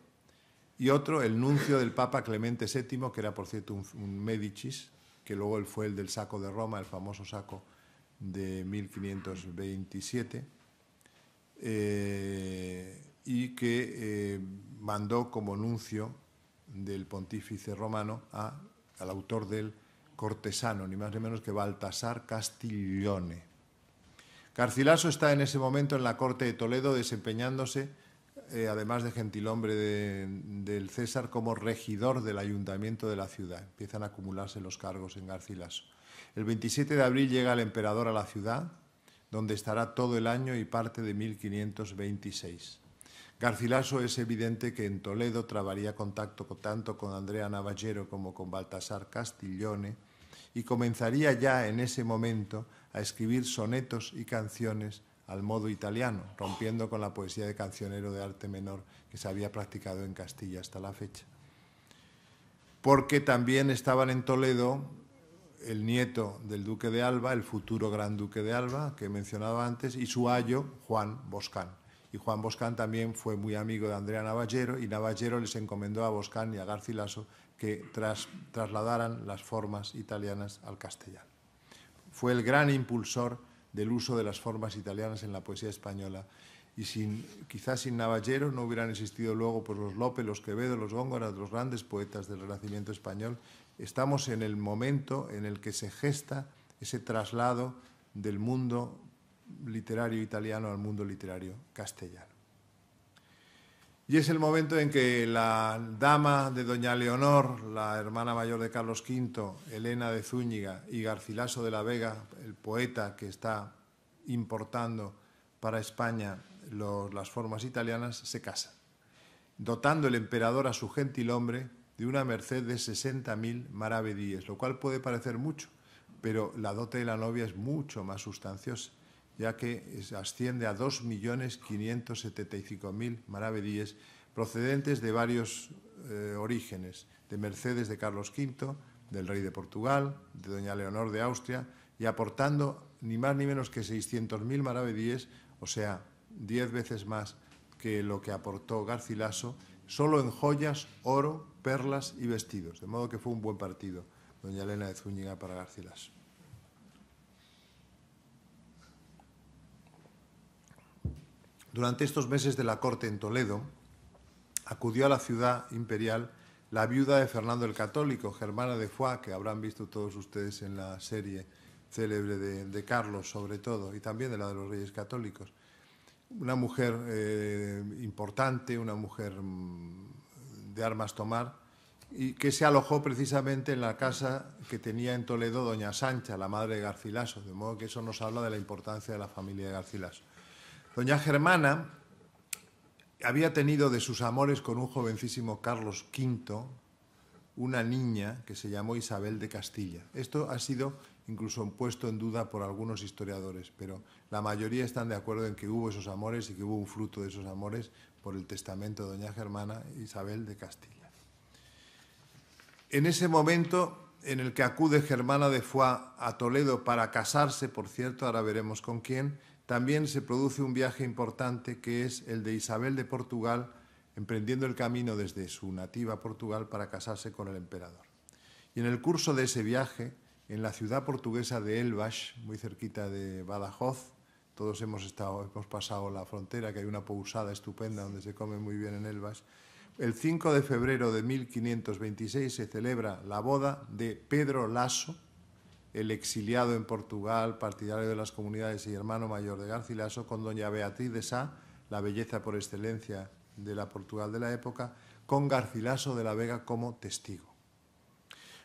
S2: y otro, el nuncio del Papa Clemente VII, que era, por cierto, un, Medicis, que luego él fue el del saco de Roma, el famoso saco de 1527, eh, y que eh, mandó como nuncio del pontífice romano al autor del cortesano, ni más ni menos que Baltasar Castiglione. Garcilaso está en ese momento en la corte de Toledo desempeñándose, eh, además de gentilhombre del César, como regidor del ayuntamiento de la ciudad. Empiezan a acumularse los cargos en Garcilaso. El 27 de abril llega el emperador a la ciudad, donde estará todo el año y parte de 1526. Garcilaso es evidente que en Toledo trabaría contacto tanto con Andrea Navallero como con Baltasar Castiglione y comenzaría ya en ese momento a escribir sonetos y canciones al modo italiano, rompiendo con la poesía de cancionero de arte menor que se había practicado en Castilla hasta la fecha. Porque también estaban en Toledo el nieto del duque de Alba, el futuro gran duque de Alba, que mencionaba antes, y su ayo, Juan Boscán y Juan Boscán también fue muy amigo de Andrea Navallero y Navallero les encomendó a Boscán y a Garcilaso que trasladaran las formas italianas al castellano. Fue el gran impulsor del uso de las formas italianas en la poesía española y sin, quizás sin Navallero no hubieran existido luego por pues, los López, los Quevedo, los Góngoras, los grandes poetas del Renacimiento español. Estamos en el momento en el que se gesta ese traslado del mundo literario italiano al mundo literario castellano. Y es el momento en que la dama de Doña Leonor, la hermana mayor de Carlos V, Elena de Zúñiga y Garcilaso de la Vega, el poeta que está importando para España las formas italianas, se casan, dotando el emperador a su gentilhombre de una merced de 60.000 maravedíes, lo cual puede parecer mucho, pero la dote de la novia es mucho más sustanciosa ya que asciende a 2.575.000 maravedíes procedentes de varios eh, orígenes, de Mercedes de Carlos V, del rey de Portugal, de doña Leonor de Austria, y aportando ni más ni menos que 600.000 maravedíes, o sea, 10 veces más que lo que aportó Garcilaso, solo en joyas, oro, perlas y vestidos, de modo que fue un buen partido, doña Elena de Zúñiga para Garcilaso. Durante estos meses de la corte en Toledo, acudió a la ciudad imperial la viuda de Fernando el Católico, Germana de Foix, que habrán visto todos ustedes en la serie célebre de, Carlos, sobre todo, y también de la de los Reyes Católicos. Una mujer eh, importante, una mujer mm, de armas tomar, y que se alojó precisamente en la casa que tenía en Toledo doña Sancha, la madre de Garcilaso, de modo que eso nos habla de la importancia de la familia de Garcilaso. Doña Germana había tenido de sus amores con un jovencísimo Carlos V una niña que se llamó Isabel de Castilla. Esto ha sido incluso puesto en duda por algunos historiadores, pero la mayoría están de acuerdo en que hubo esos amores y que hubo un fruto de esos amores por el testamento de doña Germana Isabel de Castilla. En ese momento en el que acude Germana de Foix a Toledo para casarse, por cierto, ahora veremos con quién, también se produce un viaje importante que es el de Isabel de Portugal, emprendiendo el camino desde su nativa Portugal para casarse con el emperador. Y en el curso de ese viaje, en la ciudad portuguesa de Elvas, muy cerquita de Badajoz, todos hemos, estado, hemos pasado la frontera, que hay una pousada estupenda donde se come muy bien en Elvas, el 5 de febrero de 1526 se celebra la boda de Pedro Lasso, el exiliado en Portugal, partidario de las comunidades y hermano mayor de Garcilaso, con doña Beatriz de Sá, la belleza por excelencia de la Portugal de la época, con Garcilaso de la Vega como testigo.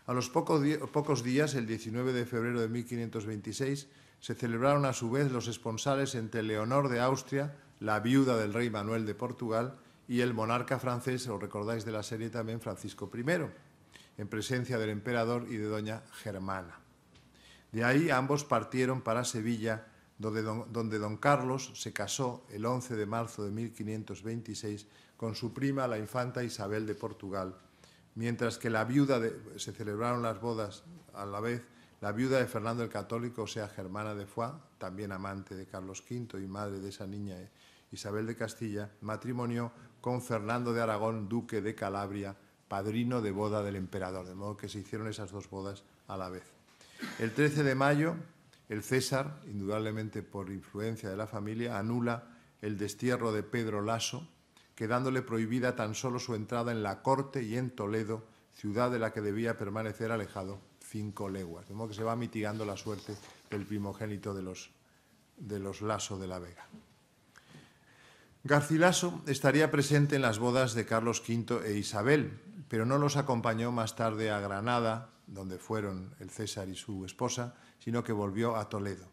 S2: A los pocos, días, el 19 de febrero de 1526, se celebraron a su vez los esponsales entre Leonor de Austria, la viuda del rey Manuel de Portugal, y el monarca francés, os recordáis de la serie también, Francisco I, en presencia del emperador y de doña Germana. De ahí ambos partieron para Sevilla, donde don, Carlos se casó el 11 de marzo de 1526 con su prima, la infanta Isabel de Portugal, mientras que la viuda de, se celebraron las bodas a la vez, la viuda de Fernando el Católico, o sea, Germana de Foix, también amante de Carlos V y madre de esa niña eh, Isabel de Castilla, matrimonió con Fernando de Aragón, duque de Calabria, padrino de boda del emperador, de modo que se hicieron esas dos bodas a la vez. El 13 de mayo, el César, indudablemente por influencia de la familia, anula el destierro de Pedro Lasso, quedándole prohibida tan solo su entrada en la corte y en Toledo, ciudad de la que debía permanecer alejado cinco leguas. De modo que se va mitigando la suerte del primogénito de los, de los Lasso de la Vega. Garcilaso estaría presente en las bodas de Carlos V e Isabel, pero no los acompañó más tarde a Granada, donde fueron el César y su esposa, sino que volvió a Toledo.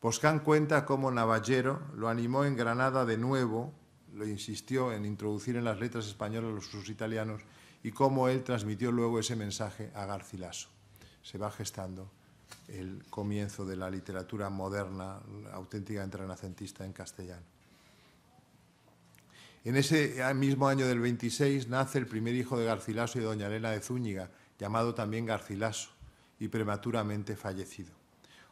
S2: Boscán cuenta cómo Navallero lo animó en Granada de nuevo, lo insistió en introducir en las letras españolas los usos italianos y cómo él transmitió luego ese mensaje a Garcilaso. Se va gestando el comienzo de la literatura moderna, auténticamente renacentista en castellano. En ese mismo año del 26 nace el primer hijo de Garcilaso y doña Elena de Zúñiga, llamado también Garcilaso, y prematuramente fallecido.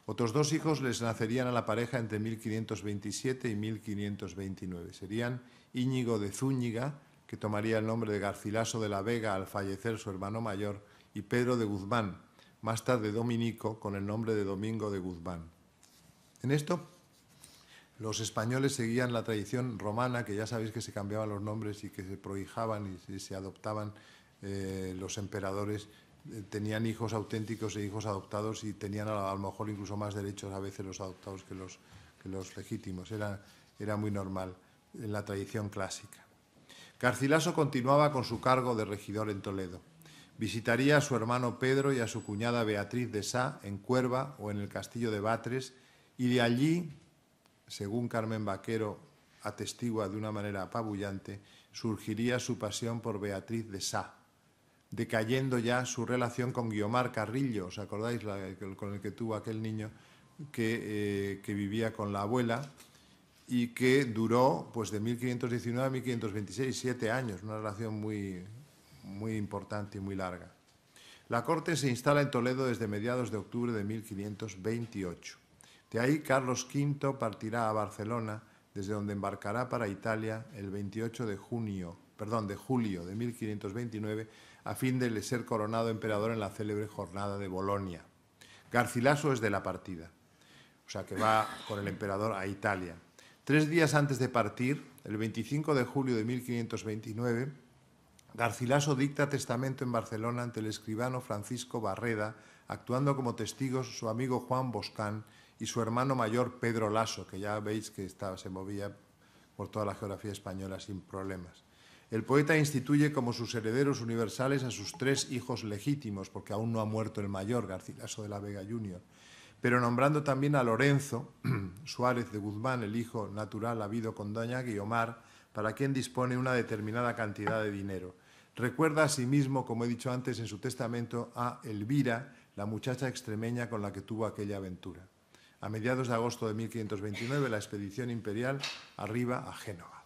S2: Otros dos hijos les nacerían a la pareja entre 1527 y 1529. Serían Íñigo de Zúñiga, que tomaría el nombre de Garcilaso de la Vega al fallecer su hermano mayor, y Pedro de Guzmán, más tarde dominico, con el nombre de Domingo de Guzmán. En esto, los españoles seguían la tradición romana, que ya sabéis que se cambiaban los nombres y que se prohijaban y se adoptaban eh, los emperadores tenían hijos auténticos e hijos adoptados y tenían a, lo mejor incluso más derechos a veces los adoptados que los, legítimos. Era, muy normal en la tradición clásica. Carcilaso continuaba con su cargo de regidor en Toledo. Visitaría a su hermano Pedro y a su cuñada Beatriz de Sá en Cuerva o en el castillo de Batres y de allí, según Carmen Vaquero atestigua de una manera apabullante, surgiría su pasión por Beatriz de Sá, decayendo ya su relación con Guiomar Carrillo, ¿os acordáis? con el que tuvo aquel niño eh, que, vivía con la abuela y que duró pues de 1519 a 1526, siete años, una relación muy, muy importante y muy larga. La corte se instala en Toledo desde mediados de octubre de 1528. De ahí Carlos V partirá a Barcelona, desde donde embarcará para Italia el 28 de junio, perdón, de julio de 1529 a fin de ser coronado emperador en la célebre jornada de Bolonia. Garcilaso es de la partida, o sea que va con el emperador a Italia. Tres días antes de partir, el 25 de julio de 1529, Garcilaso dicta testamento en Barcelona ante el escribano Francisco Barreda, actuando como testigos su amigo Juan Boscán y su hermano mayor Pedro Lasso, que ya veis que se movía por toda la geografía española sin problemas. El poeta instituye como sus herederos universales a sus tres hijos legítimos, porque aún no ha muerto el mayor, Garcilaso de la Vega Jr., pero nombrando también a Lorenzo <clears throat> Suárez de Guzmán, el hijo natural habido con Doña Guiomar, para quien dispone una determinada cantidad de dinero. Recuerda asimismo, sí como he dicho antes en su testamento, a Elvira, la muchacha extremeña con la que tuvo aquella aventura. A mediados de agosto de 1529, la expedición imperial arriba a Génova.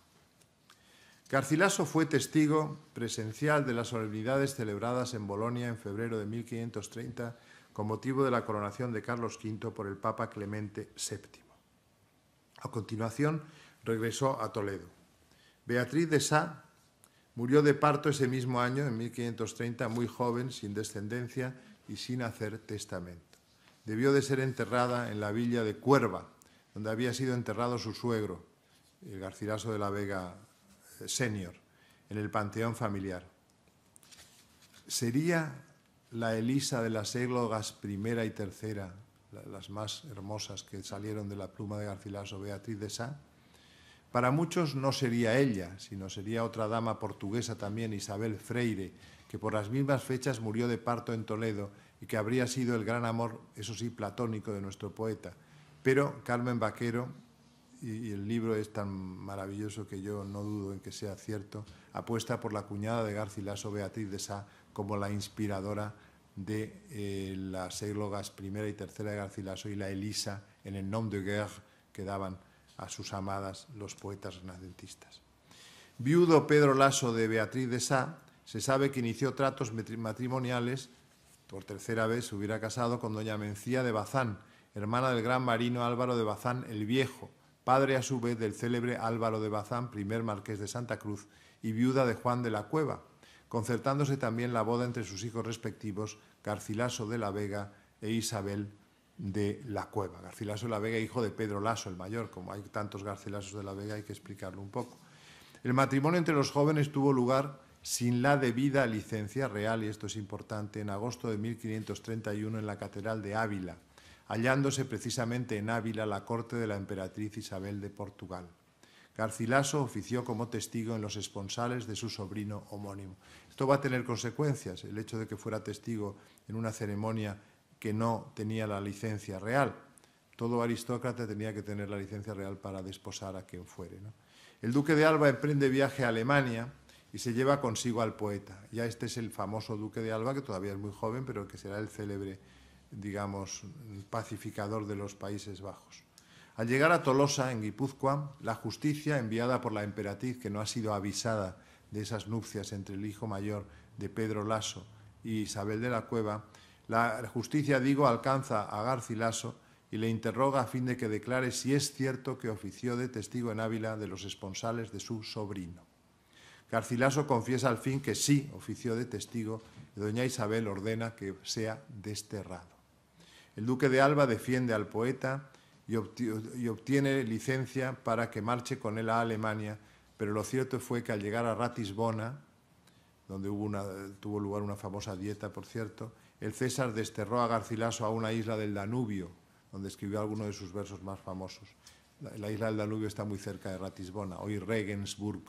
S2: Garcilaso fue testigo presencial de las solemnidades celebradas en Bolonia en febrero de 1530 con motivo de la coronación de Carlos V por el Papa Clemente VII. A continuación, regresó a Toledo. Beatriz de Sá murió de parto ese mismo año, en 1530, muy joven, sin descendencia y sin hacer testamento. Debió de ser enterrada en la villa de Cuerva, donde había sido enterrado su suegro, el Garcilaso de la Vega senior en el panteón familiar. ¿Sería la Elisa de las églogas primera y tercera, las más hermosas que salieron de la pluma de Garcilaso, Beatriz de Sá? Para muchos no sería ella, sino sería otra dama portuguesa también, Isabel Freire, que por las mismas fechas murió de parto en Toledo y que habría sido el gran amor, eso sí, platónico de nuestro poeta. Pero Carmen Vaquero y, el libro es tan maravilloso que yo no dudo en que sea cierto, apuesta por la cuñada de Garcilaso, Beatriz de Sá, como la inspiradora de eh, las églogas primera y tercera de Garcilaso y la Elisa en el nom de guerre que daban a sus amadas los poetas renacentistas. Viudo Pedro Lasso de Beatriz de Sá, se sabe que inició tratos matrimoniales, por tercera vez se hubiera casado con doña Mencía de Bazán, hermana del gran marino Álvaro de Bazán el Viejo, padre a su vez del célebre Álvaro de Bazán, primer marqués de Santa Cruz y viuda de Juan de la Cueva, concertándose también la boda entre sus hijos respectivos, Garcilaso de la Vega e Isabel de la Cueva. Garcilaso de la Vega, hijo de Pedro Laso, el mayor, como hay tantos Garcilasos de la Vega, hay que explicarlo un poco. El matrimonio entre los jóvenes tuvo lugar sin la debida licencia real, y esto es importante, en agosto de 1531 en la Catedral de Ávila, hallándose precisamente en Ávila la corte de la emperatriz Isabel de Portugal. Garcilaso ofició como testigo en los esponsales de su sobrino homónimo. Esto va a tener consecuencias, el hecho de que fuera testigo en una ceremonia que no tenía la licencia real. Todo aristócrata tenía que tener la licencia real para desposar a quien fuere. El duque de Alba emprende viaje a Alemania y se lleva consigo al poeta. Ya este es el famoso duque de Alba, que todavía es muy joven, pero que será el célebre digamos, pacificador de los Países Bajos. Al llegar a Tolosa, en Guipúzcoa, la justicia enviada por la emperatriz, que no ha sido avisada de esas nupcias entre el hijo mayor de Pedro Lasso y Isabel de la Cueva, la justicia, digo, alcanza a Garcilaso y le interroga a fin de que declare si es cierto que ofició de testigo en Ávila de los esponsales de su sobrino. Garcilaso confiesa al fin que sí ofició de testigo y doña Isabel ordena que sea desterrado. El duque de Alba defiende al poeta y, obtiene licencia para que marche con él a Alemania, pero lo cierto fue que al llegar a Ratisbona, donde tuvo lugar una famosa dieta, por cierto, el César desterró a Garcilaso a una isla del Danubio, donde escribió algunos de sus versos más famosos. La, isla del Danubio está muy cerca de Ratisbona, hoy Regensburg,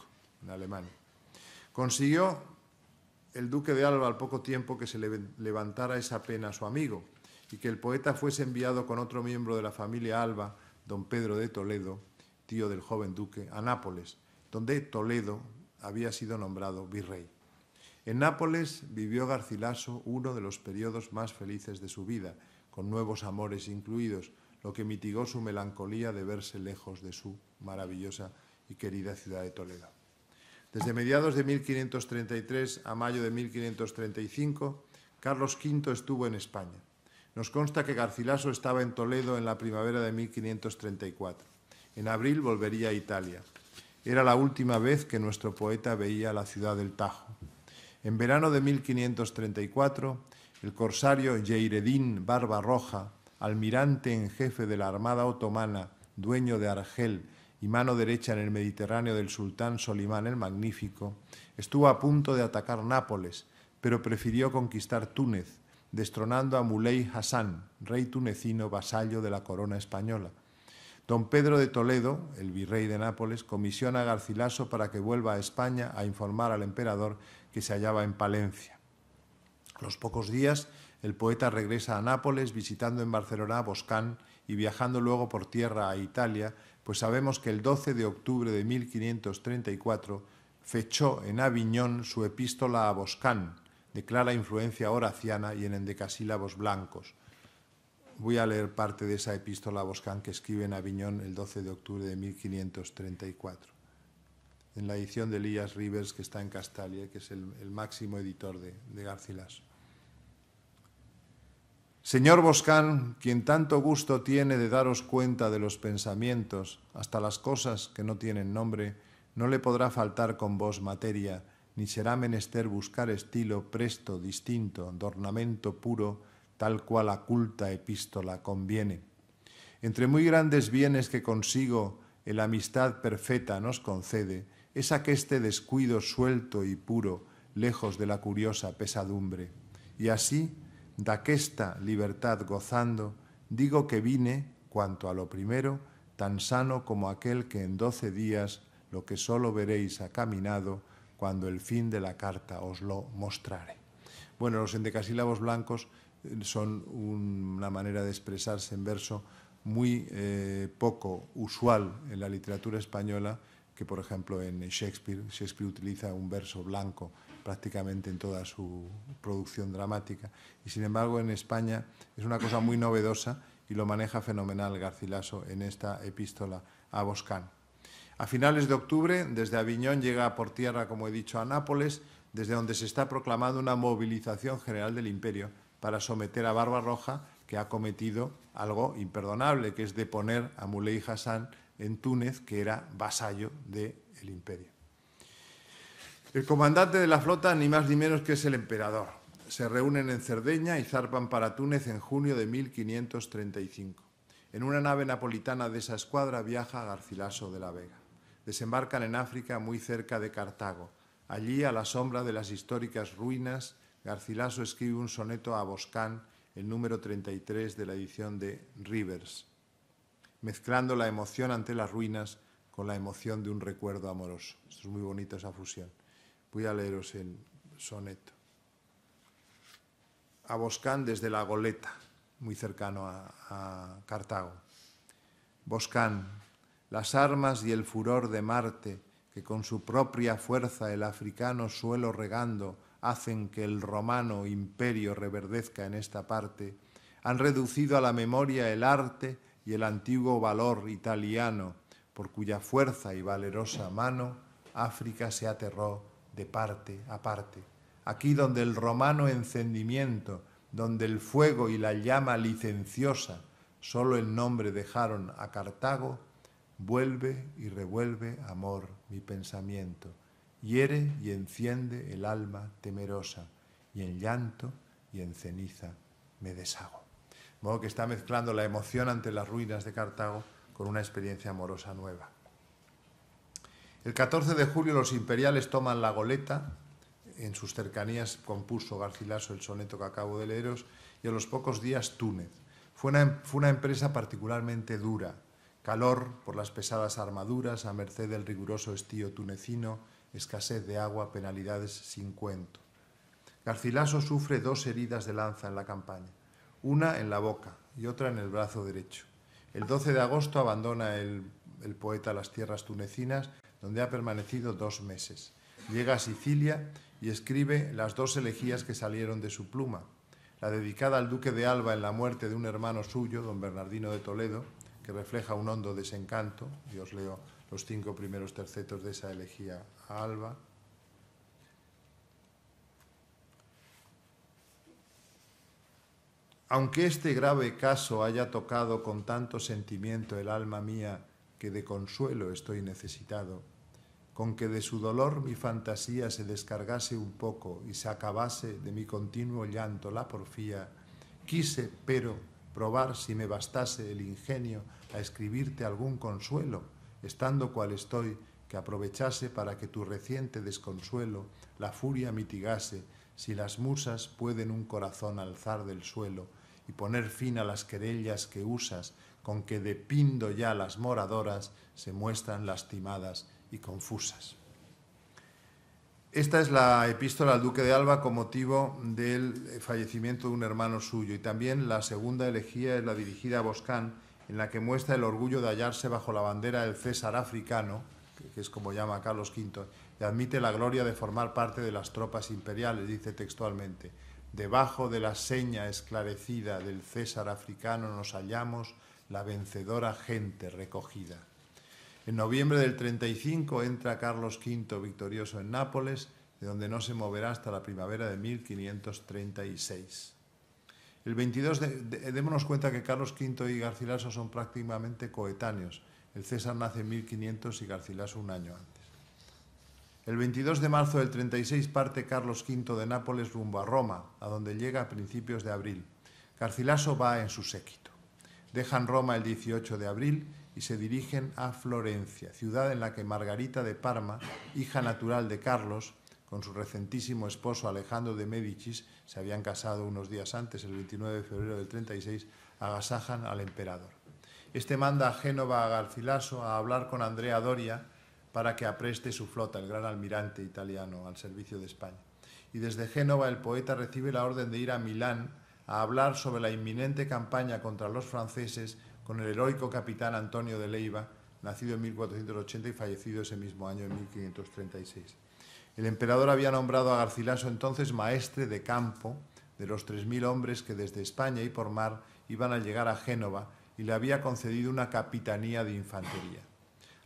S2: en Alemania. Consiguió el duque de Alba al poco tiempo que se le levantara esa pena a su amigo, y que el poeta fuese enviado con otro miembro de la familia Alba, don Pedro de Toledo, tío del joven duque, a Nápoles, donde Toledo había sido nombrado virrey. En Nápoles vivió Garcilaso uno de los periodos más felices de su vida, con nuevos amores incluidos, lo que mitigó su melancolía de verse lejos de su maravillosa y querida ciudad de Toledo. Desde mediados de 1533 a mayo de 1535, Carlos V estuvo en España. Nos consta que Garcilaso estaba en Toledo en la primavera de 1534. En abril volvería a Italia. Era la última vez que nuestro poeta veía la ciudad del Tajo. En verano de 1534, el corsario Barba Barbarroja, almirante en jefe de la Armada Otomana, dueño de Argel y mano derecha en el Mediterráneo del sultán Solimán el Magnífico, estuvo a punto de atacar Nápoles, pero prefirió conquistar Túnez, destronando a Muley Hassan, rey tunecino vasallo de la corona española. Don Pedro de Toledo, el virrey de Nápoles, comisiona a Garcilaso para que vuelva a España a informar al emperador que se hallaba en Palencia. los pocos días, el poeta regresa a Nápoles, visitando en Barcelona a Boscán y viajando luego por tierra a Italia, pues sabemos que el 12 de octubre de 1534 fechó en Aviñón su epístola a Boscán, de clara influencia horaciana y en endecasílabos blancos. Voy a leer parte de esa epístola a Boscán que escribe en Aviñón el 12 de octubre de 1534, en la edición de Elías Rivers, que está en Castalia, que es el, máximo editor de, de Garcilas. Señor Boscán, quien tanto gusto tiene de daros cuenta de los pensamientos, hasta las cosas que no tienen nombre, no le podrá faltar con vos materia, ni será menester buscar estilo presto, distinto, de ornamento puro, tal cual a culta epístola conviene. Entre muy grandes bienes que consigo el amistad perfecta nos concede, es aqueste descuido suelto y puro, lejos de la curiosa pesadumbre. Y así, de aquesta libertad gozando, digo que vine, cuanto a lo primero, tan sano como aquel que en doce días, lo que solo veréis ha caminado, cuando el fin de la carta os lo mostrare. Bueno, los endecasílabos blancos eh, son una manera de expresarse en verso muy eh, poco usual en la literatura española, que por ejemplo en Shakespeare, Shakespeare utiliza un verso blanco prácticamente en toda su producción dramática, y sin embargo en España es una cosa muy novedosa y lo maneja fenomenal Garcilaso en esta epístola a Boscán. A finales de octubre, desde Aviñón llega por tierra, como he dicho, a Nápoles, desde donde se está proclamando una movilización general del imperio para someter a Barba Roja, que ha cometido algo imperdonable, que es deponer a Muley Hassan en Túnez, que era vasallo del el imperio. El comandante de la flota, ni más ni menos que es el emperador. Se reúnen en Cerdeña y zarpan para Túnez en junio de 1535. En una nave napolitana de esa escuadra viaja Garcilaso de la Vega desembarcan en África muy cerca de Cartago. Allí, a la sombra de las históricas ruinas, Garcilaso escribe un soneto a Boscán, el número 33 de la edición de Rivers, mezclando la emoción ante las ruinas con la emoción de un recuerdo amoroso. es muy bonita esa fusión. Voy a leeros el soneto. A Boscán desde la Goleta, muy cercano a, Cartago. Boscán, las armas y el furor de Marte, que con su propia fuerza el africano suelo regando hacen que el romano imperio reverdezca en esta parte, han reducido a la memoria el arte y el antiguo valor italiano, por cuya fuerza y valerosa mano África se aterró de parte a parte. Aquí donde el romano encendimiento, donde el fuego y la llama licenciosa solo el nombre dejaron a Cartago, Vuelve y revuelve, amor, mi pensamiento. Hiere y enciende el alma temerosa, y en llanto y en ceniza me deshago. De modo que está mezclando la emoción ante las ruinas de Cartago con una experiencia amorosa nueva. El 14 de julio los imperiales toman la goleta, en sus cercanías compuso Garcilaso el soneto que acabo de leeros, y a los pocos días Túnez. Fue una, fue una empresa particularmente dura, calor por las pesadas armaduras a merced del riguroso estío tunecino, escasez de agua, penalidades sin cuento. Garcilaso sufre dos heridas de lanza en la campaña, una en la boca y otra en el brazo derecho. El 12 de agosto abandona el, el poeta las tierras tunecinas, donde ha permanecido dos meses. Llega a Sicilia y escribe las dos elegías que salieron de su pluma, la dedicada al duque de Alba en la muerte de un hermano suyo, don Bernardino de Toledo, que refleja un hondo desencanto, yo os leo los cinco primeros tercetos de esa elegía a Alba, Aunque este grave caso haya tocado con tanto sentimiento el alma mía que de consuelo estoy necesitado, con que de su dolor mi fantasía se descargase un poco y se acabase de mi continuo llanto la porfía, quise, pero probar si me bastase el ingenio a escribirte algún consuelo, estando cual estoy, que aprovechase para que tu reciente desconsuelo la furia mitigase, si las musas pueden un corazón alzar del suelo y poner fin a las querellas que usas, con que depindo ya las moradoras se muestran lastimadas y confusas. Esta es la epístola al duque de Alba con motivo del fallecimiento de un hermano suyo y también la segunda elegía es la dirigida a Boscán, en la que muestra el orgullo de hallarse bajo la bandera del César africano, que es como llama Carlos V, y admite la gloria de formar parte de las tropas imperiales, dice textualmente. Debajo de la seña esclarecida del César africano nos hallamos la vencedora gente recogida. En noviembre del 35 entra Carlos V victorioso en Nápoles, de donde no se moverá hasta la primavera de 1536. El de, démonos cuenta que Carlos V y Garcilaso son prácticamente coetáneos. El César nace en 1500 y Garcilaso un año antes. El 22 de marzo del 36 parte Carlos V de Nápoles rumbo a Roma, a donde llega a principios de abril. Garcilaso va en su séquito. Dejan Roma el 18 de abril y se dirigen a Florencia, ciudad en la que Margarita de Parma, hija natural de Carlos, con su recentísimo esposo Alejandro de Médicis, se habían casado unos días antes, el 29 de febrero del 36, agasajan al emperador. Este manda a Génova a Garcilaso a hablar con Andrea Doria para que apreste su flota, el gran almirante italiano, al servicio de España. Y desde Génova el poeta recibe la orden de ir a Milán a hablar sobre la inminente campaña contra los franceses con el heroico capitán Antonio de Leiva, nacido en 1480 y fallecido ese mismo año en 1536. El emperador había nombrado a Garcilaso entonces maestre de campo de los 3.000 hombres que desde España y por mar iban a llegar a Génova y le había concedido una capitanía de infantería.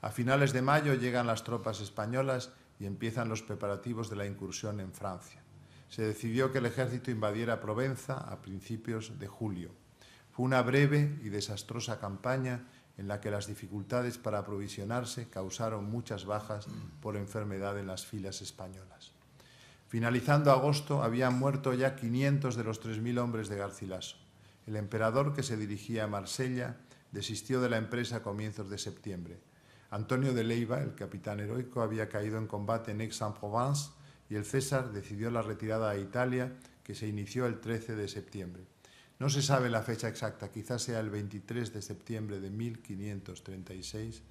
S2: A finales de mayo llegan las tropas españolas y empiezan los preparativos de la incursión en Francia. Se decidió que el ejército invadiera Provenza a principios de julio una breve y desastrosa campaña en la que las dificultades para aprovisionarse causaron muchas bajas por enfermedad en las filas españolas. Finalizando agosto, habían muerto ya 500 de los 3.000 hombres de Garcilaso. El emperador, que se dirigía a Marsella, desistió de la empresa a comienzos de septiembre. Antonio de Leiva, el capitán heroico, había caído en combate en Aix-en-Provence y el César decidió la retirada a Italia, que se inició el 13 de septiembre. No se sabe la fecha exacta, quizás sea el 23 de septiembre de 1536,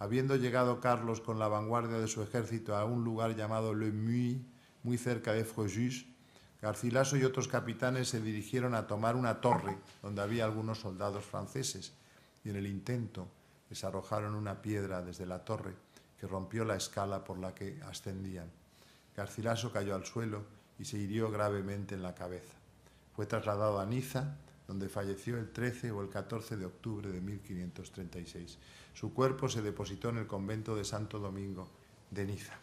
S2: habiendo llegado Carlos con la vanguardia de su ejército a un lugar llamado Le Muy, muy cerca de Frojus, Garcilaso y otros capitanes se dirigieron a tomar una torre donde había algunos soldados franceses y en el intento les arrojaron una piedra desde la torre que rompió la escala por la que ascendían. Garcilaso cayó al suelo y se hirió gravemente en la cabeza. Fue trasladado a Niza, donde falleció el 13 o el 14 de octubre de 1536. Su cuerpo se depositó en el convento de Santo Domingo de Niza.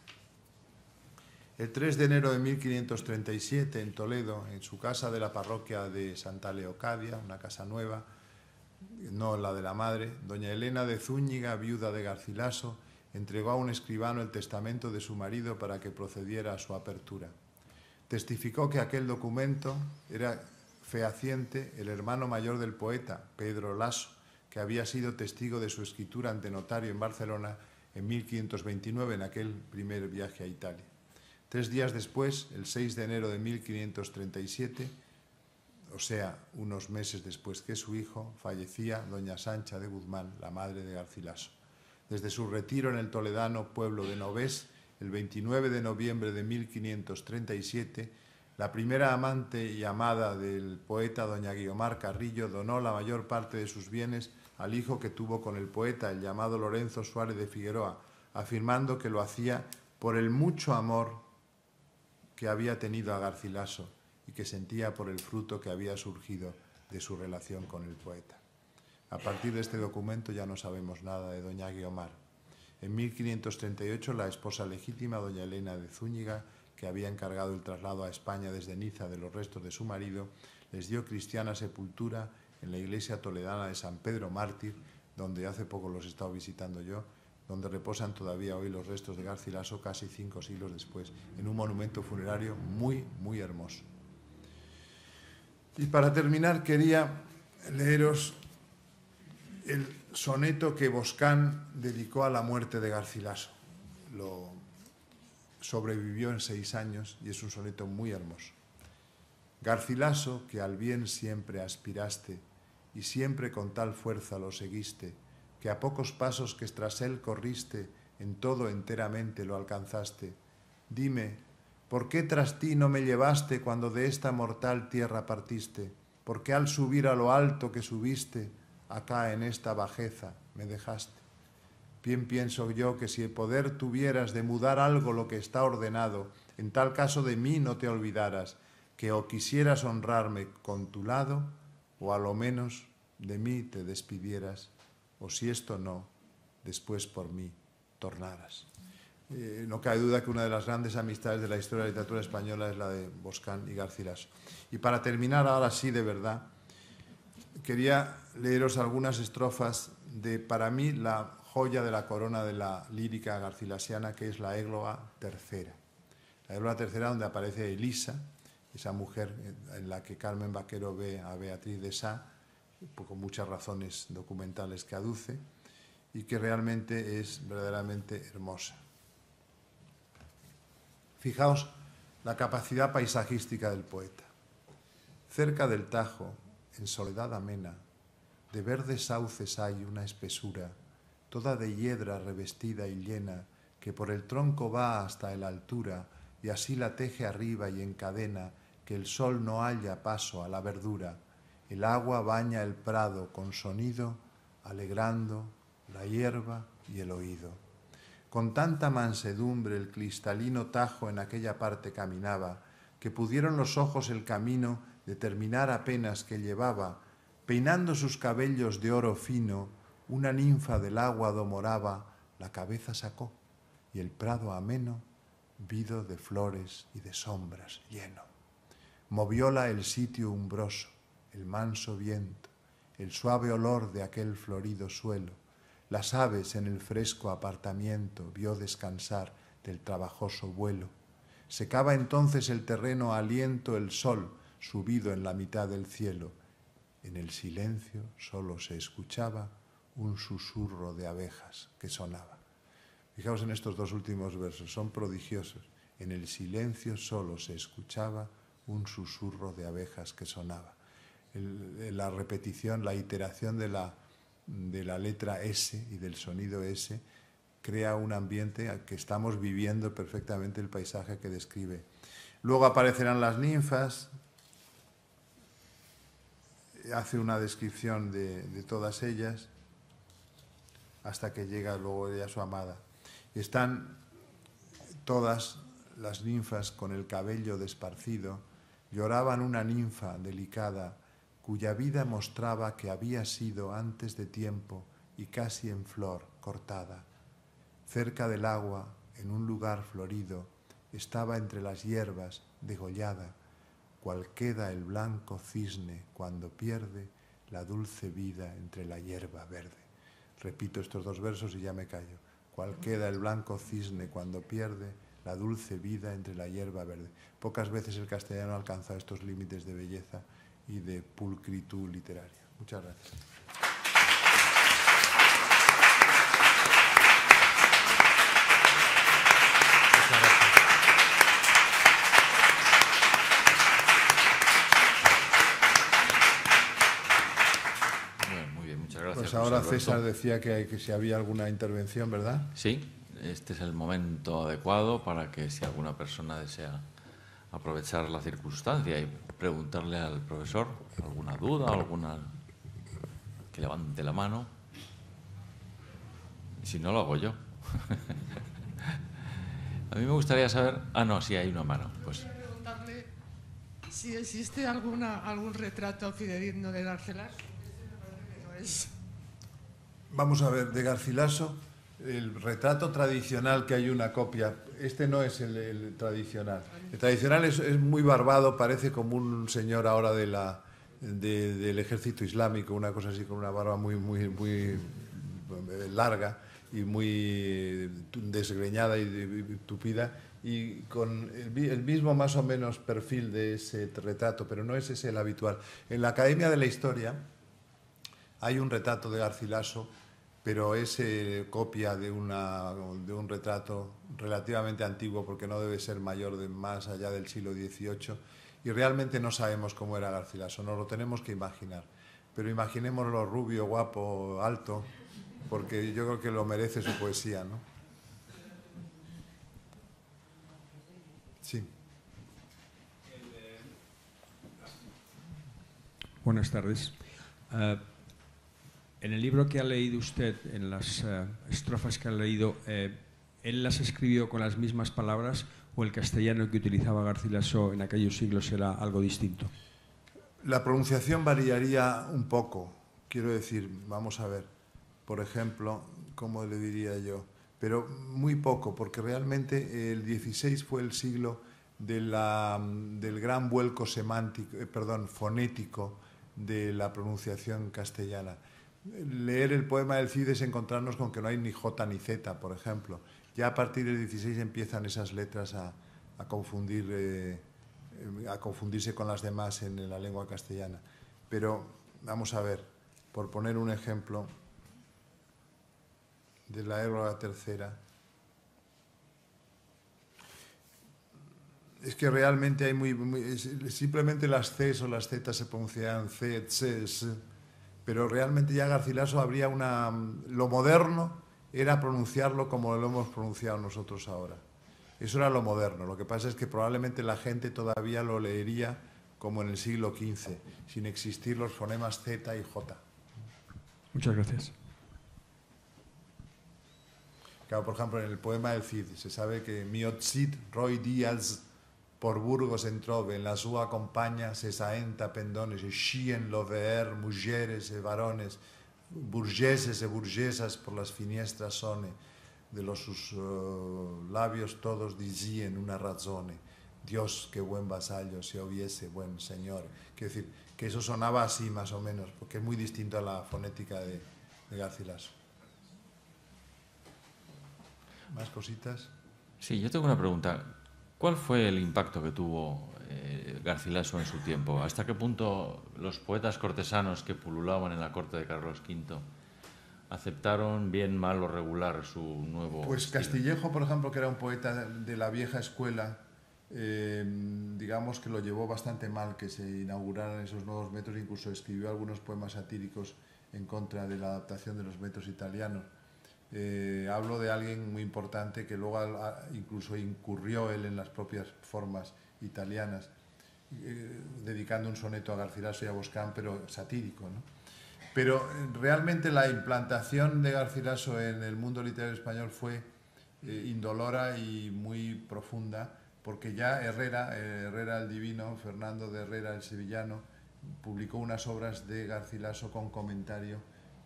S2: El 3 de enero de 1537, en Toledo, en su casa de la parroquia de Santa Leocadia, una casa nueva, no la de la madre, doña Elena de Zúñiga, viuda de Garcilaso, entregó a un escribano el testamento de su marido para que procediera a su apertura. Testificó que aquel documento era fehaciente el hermano mayor del poeta, Pedro Lasso, que había sido testigo de su escritura ante notario en Barcelona en 1529, en aquel primer viaje a Italia. Tres días después, el 6 de enero de 1537, o sea, unos meses después que su hijo, fallecía doña Sancha de Guzmán, la madre de Garcilaso. Desde su retiro en el toledano pueblo de Novés, el 29 de noviembre de 1537, la primera amante y amada del poeta doña Guiomar Carrillo donó la mayor parte de sus bienes al hijo que tuvo con el poeta, el llamado Lorenzo Suárez de Figueroa, afirmando que lo hacía por el mucho amor que había tenido a Garcilaso y que sentía por el fruto que había surgido de su relación con el poeta. A partir de este documento ya no sabemos nada de doña Guiomar. En 1538, la esposa legítima, doña Elena de Zúñiga, que había encargado el traslado a España desde Niza de los restos de su marido, les dio cristiana sepultura en la iglesia toledana de San Pedro Mártir, donde hace poco los he estado visitando yo, donde reposan todavía hoy los restos de Garcilaso casi cinco siglos después, en un monumento funerario muy, muy hermoso. Y para terminar quería leeros el soneto que Boscán dedicó a la muerte de Garcilaso. Lo sobrevivió en seis años y es un soneto muy hermoso. Garcilaso, que al bien siempre aspiraste y siempre con tal fuerza lo seguiste, que a pocos pasos que tras él corriste, en todo enteramente lo alcanzaste. Dime, ¿por qué tras ti no me llevaste cuando de esta mortal tierra partiste? ¿Por qué al subir a lo alto que subiste, acá en esta bajeza me dejaste. Bien pienso yo que si el poder tuvieras de mudar algo lo que está ordenado, en tal caso de mí no te olvidaras, que o quisieras honrarme con tu lado, o a lo menos de mí te despidieras, o si esto no, después por mí tornaras. Eh, no cabe duda que una de las grandes amistades de la historia de la literatura española es la de Boscán y Garcilaso. Y para terminar ahora sí, de verdad, quería leeros algunas estrofas de, para mí, la joya de la corona de la lírica garcilasiana, que es la égloga tercera. La égloga tercera donde aparece Elisa, esa mujer en la que Carmen Vaquero ve a Beatriz de Sá, pues con muchas razones documentales que aduce, y que realmente es verdaderamente hermosa. Fijaos la capacidad paisajística del poeta. Cerca del Tajo, en soledad amena, de verdes sauces hay una espesura, toda de hiedra revestida y llena, que por el tronco va hasta la altura, y así la teje arriba y encadena, que el sol no halla paso a la verdura. El agua baña el prado con sonido, alegrando la hierba y el oído. Con tanta mansedumbre el cristalino tajo en aquella parte caminaba, que pudieron los ojos el camino determinar apenas que llevaba, peinando sus cabellos de oro fino, una ninfa del agua domoraba, la cabeza sacó, y el prado ameno, vido de flores y de sombras lleno. Movióla el sitio umbroso, el manso viento, el suave olor de aquel florido suelo, las aves en el fresco apartamiento vio descansar del trabajoso vuelo. Secaba entonces el terreno aliento el sol, subido en la mitad del cielo. En el silencio solo se escuchaba un susurro de abejas que sonaba. Fijaos en estos dos últimos versos, son prodigiosos. En el silencio solo se escuchaba un susurro de abejas que sonaba. Eh, la repetición, la iteración de la, de la letra S y del sonido S crea un ambiente al que estamos viviendo perfectamente el paisaje que describe. Luego aparecerán las ninfas, hace una descripción de, todas ellas hasta que llega luego ella su amada. Están todas las ninfas con el cabello desparcido, lloraban una ninfa delicada cuya vida mostraba que había sido antes de tiempo y casi en flor cortada. Cerca del agua, en un lugar florido, estaba entre las hierbas degollada cual queda el blanco cisne cuando pierde la dulce vida entre la hierba verde. Repito estos dos versos y ya me callo. Cual queda el blanco cisne cuando pierde la dulce vida entre la hierba verde. Pocas veces el castellano alcanza estos límites de belleza y de pulcritud literaria. Muchas
S1: Gracias. Pues ahora César
S2: decía que, si había alguna intervención, ¿verdad?
S1: Sí, este es el momento adecuado para que si alguna persona desea aprovechar la circunstancia y preguntarle al profesor alguna duda, alguna que levante la mano. Si no, lo hago yo. <laughs> A mí me gustaría saber... Ah, no, sí, hay una mano. Pues. Preguntarle si existe alguna, algún retrato fidedigno de Darcelas. No
S2: Vamos a ver, de Garcilaso, el retrato tradicional que hay una copia, este no es el, tradicional. El tradicional es, muy barbado, parece como un señor ahora de la, del ejército islámico, una cosa así, con una barba muy, muy, muy eh, larga y muy eh, desgreñada y tupida y con el, mismo más o menos perfil de ese retrato, pero no es ese el habitual. En la Academia de la Historia hay un retrato de Garcilaso pero es eh, copia de, una, de un retrato relativamente antiguo, porque no debe ser mayor de más allá del siglo XVIII, y realmente no sabemos cómo era Garcilaso, nos lo tenemos que imaginar. Pero imaginémoslo rubio, guapo, alto, porque yo creo que lo merece su poesía, ¿no? Sí. Buenas tardes. Eh, en el libro que ha leído usted,
S1: en las eh, estrofas que ha leído, eh, ¿él las escribió con las mismas palabras
S2: o el castellano que utilizaba Garcilaso en aquellos siglos era algo distinto? La pronunciación variaría un poco. Quiero decir, vamos a ver, por ejemplo, ¿cómo le diría yo? Pero muy poco, porque realmente el XVI fue el siglo del gran vuelco semántico, eh, perdón, fonético de la pronunciación castellana leer el poema del Cid es encontrarnos con que no hay ni J ni Z, por ejemplo. Ya a partir del 16 empiezan esas letras a, a eh, confundirse con las demás en, la lengua castellana. Pero vamos a ver, por poner un ejemplo de la la tercera, es que realmente hay muy, simplemente las Cs o las Z se pronuncian C, C pero realmente ya Garcilaso habría una... Lo moderno era pronunciarlo como lo hemos pronunciado nosotros ahora. Eso era lo moderno. Lo que pasa es que probablemente la gente todavía lo leería como en el siglo XV, sin existir los fonemas Z y J. Muchas gracias. Claro, por ejemplo, en el poema del Cid se sabe que Miot Cid Roy Díaz por Burgos entró en la su compañía saenta pendones, y chien lo ver mujeres y e varones, burgueses y e burguesas por las finestras son de los sus eh, labios todos dizien una razone, Dios, qué buen vasallo, si hubiese buen señor. Quiero decir, que eso sonaba así más o menos, porque es muy distinto a la fonética de, de Garcilaso. ¿Más cositas?
S1: Sí, yo tengo una pregunta. ¿Cuál fue el impacto que tuvo eh, Garcilaso en su tiempo? ¿Hasta qué punto los poetas cortesanos que pululaban en la corte de Carlos V aceptaron bien, mal o regular su nuevo... Pues Castillejo,
S2: por ejemplo, que era un poeta de la vieja escuela, eh, digamos que lo llevó bastante mal que se inauguraran esos nuevos metros, incluso escribió algunos poemas satíricos en contra de la adaptación de los metros italianos. Eh, hablo de alguien muy importante que luego incluso incurrió él en las propias formas italianas, eh, dedicando un soneto a Garcilaso y a Boscán, pero satírico. ¿no? Pero eh, realmente la implantación de Garcilaso en el mundo literario español fue indolora y muy profunda, porque ya Herrera, Herrera el Divino, Fernando de Herrera el Sevillano, publicó unas obras de Garcilaso con comentario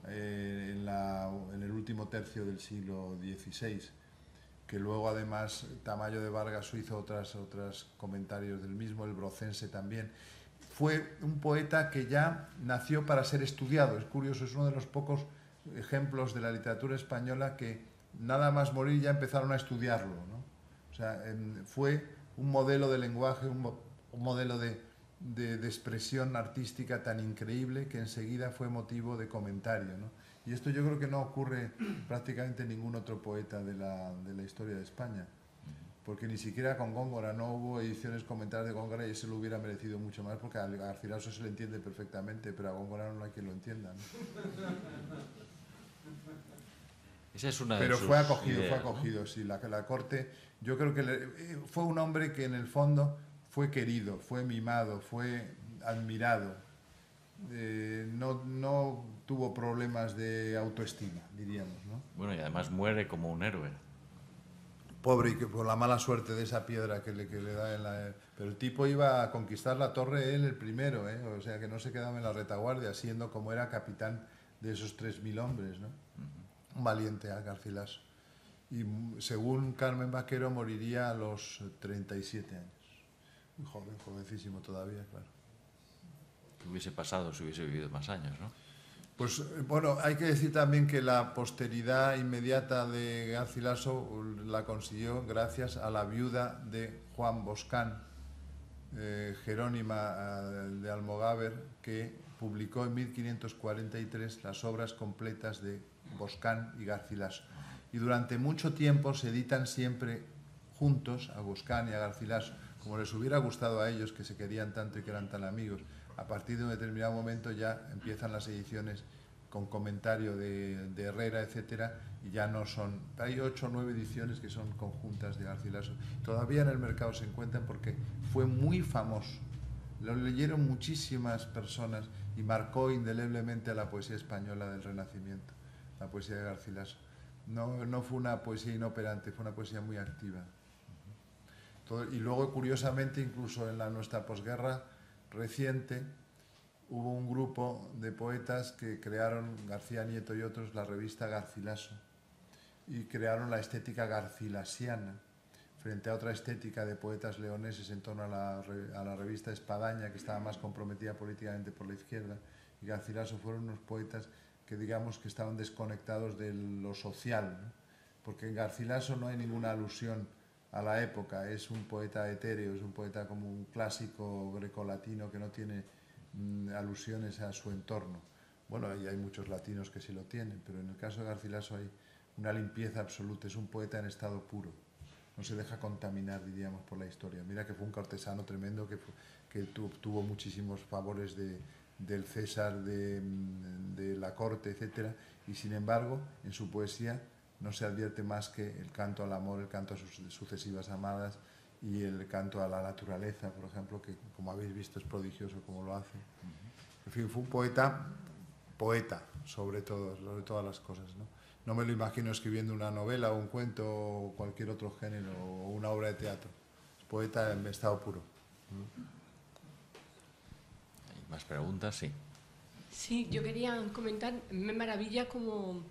S2: eh, en, el último tercio del siglo XVI, que luego además Tamayo de Vargas hizo otras, otros comentarios del mismo, el brocense también. Fue un poeta que ya nació para ser estudiado, es curioso, es uno de los pocos ejemplos de la literatura española que nada más morir ya empezaron a estudiarlo. ¿no? O sea, fue un modelo de lenguaje, un modelo de, de, expresión artística tan increíble que enseguida fue motivo de comentario. Y esto yo creo que no ocurre prácticamente ningún otro poeta de la, historia de España, porque ni siquiera con Góngora no hubo ediciones comentadas de Góngora y se lo hubiera merecido mucho más, porque a Garcilaso se le entiende perfectamente, pero a Góngora no hay quien lo entienda.
S1: Esa es una pero fue acogido, fue acogido,
S2: sí, la, la corte, yo creo que eh, fue un hombre que en el fondo fue querido, fue mimado, fue admirado. Eh, no, tuvo problemas de autoestima, diríamos.
S1: Bueno, y además muere como un héroe.
S2: Pobre por la mala suerte de esa piedra que le, que le da eh, Pero el tipo iba a conquistar la torre él el primero, ¿eh? o sea que no se quedaba en la retaguardia, siendo como era capitán de esos 3.000 hombres. ¿no? Un valiente a Garcilaso. Y mm, según Carmen Vaquero moriría a los 37 años. Joven, jovencísimo todavía, claro. ¿Qué hubiese pasado si hubiese vivido más años, no? Pues eh, bueno, hay que decir también que la posteridad inmediata de Garcilaso la consiguió gracias a la viuda de Juan Boscán, eh, Jerónima eh, de Almogáver, que publicó en 1543 las obras completas de Boscán y Garcilaso. Y durante mucho tiempo se editan siempre juntos a Boscán y a Garcilaso como les hubiera gustado a ellos, que se querían tanto y que eran tan amigos. A partir de un determinado momento ya empiezan las ediciones con comentario de, Herrera, etcétera, y ya no son. Hay ocho o nueve ediciones que son conjuntas de Garcilaso. Todavía en el mercado se encuentran porque fue muy famoso. Lo leyeron muchísimas personas y marcó indeleblemente a la poesía española del Renacimiento, la poesía de Garcilaso. no fue una poesía inoperante, fue una poesía muy activa y luego, curiosamente, incluso en la nuestra posguerra reciente, hubo un grupo de poetas que crearon, García Nieto y otros, la revista Garcilaso, y crearon la estética garcilasiana, frente a otra estética de poetas leoneses en torno a la, revista Espadaña, que estaba más comprometida políticamente por la izquierda, y Garcilaso fueron unos poetas que digamos que estaban desconectados de lo social, porque en Garcilaso no hay ninguna alusión a la época, es un poeta etéreo, es un poeta como un clásico grecolatino que no tiene mm, alusiones a su entorno. Bueno, y hay muchos latinos que sí lo tienen, pero en el caso de Garcilaso hay una limpieza absoluta, es un poeta en estado puro. No se deja contaminar, diríamos, por la historia. Mira que fue un cortesano tremendo que, que obtuvo muchísimos favores de, del César, de, mm, de la corte, etc. Y sin embargo, en su poesía no se advierte más que el canto al amor, el canto a sus sucesivas amadas y el canto a la naturaleza, por ejemplo, que como habéis visto es prodigioso como lo hace. En fin, fue un poeta, poeta sobre todo, sobre todas las cosas. ¿no? me lo imagino escribiendo una novela o un cuento o cualquier otro género o una obra de teatro. poeta en estado puro. ¿Hay más preguntas? Sí.
S1: Sí, yo quería comentar, me maravilla como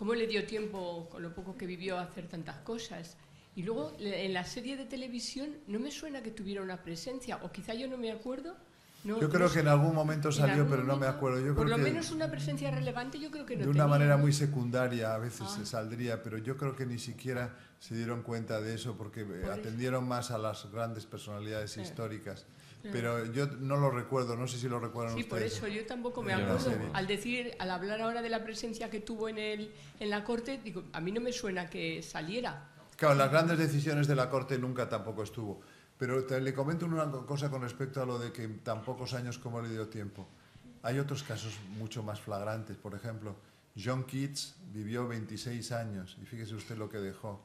S1: cómo le dio tiempo, con lo poco que vivió, a hacer tantas cosas. Y luego, en la serie de televisión, no me suena que tuviera una presencia, o quizá yo no me acuerdo.
S2: yo creo que en algún momento salió, pero no me acuerdo. Yo por lo menos
S1: una presencia relevante, yo creo que no. De una manera muy
S2: secundaria a veces ah. se saldría, pero yo creo que ni siquiera se dieron cuenta de eso porque atendieron más a las grandes personalidades históricas pero yo no lo recuerdo, no sé si lo recuerdan ustedes. Sí, por eso yo tampoco me acuerdo. Al
S1: decir, al hablar ahora de la presencia que tuvo en, el, en la corte, digo, a mí no me suena que saliera.
S2: Claro, las grandes decisiones de la corte nunca tampoco estuvo. Pero le comento una cosa con respecto a lo de que tan pocos años como le dio tiempo. Hay otros casos mucho más flagrantes. Por ejemplo, John Keats vivió 26 años y fíjese usted lo que dejó.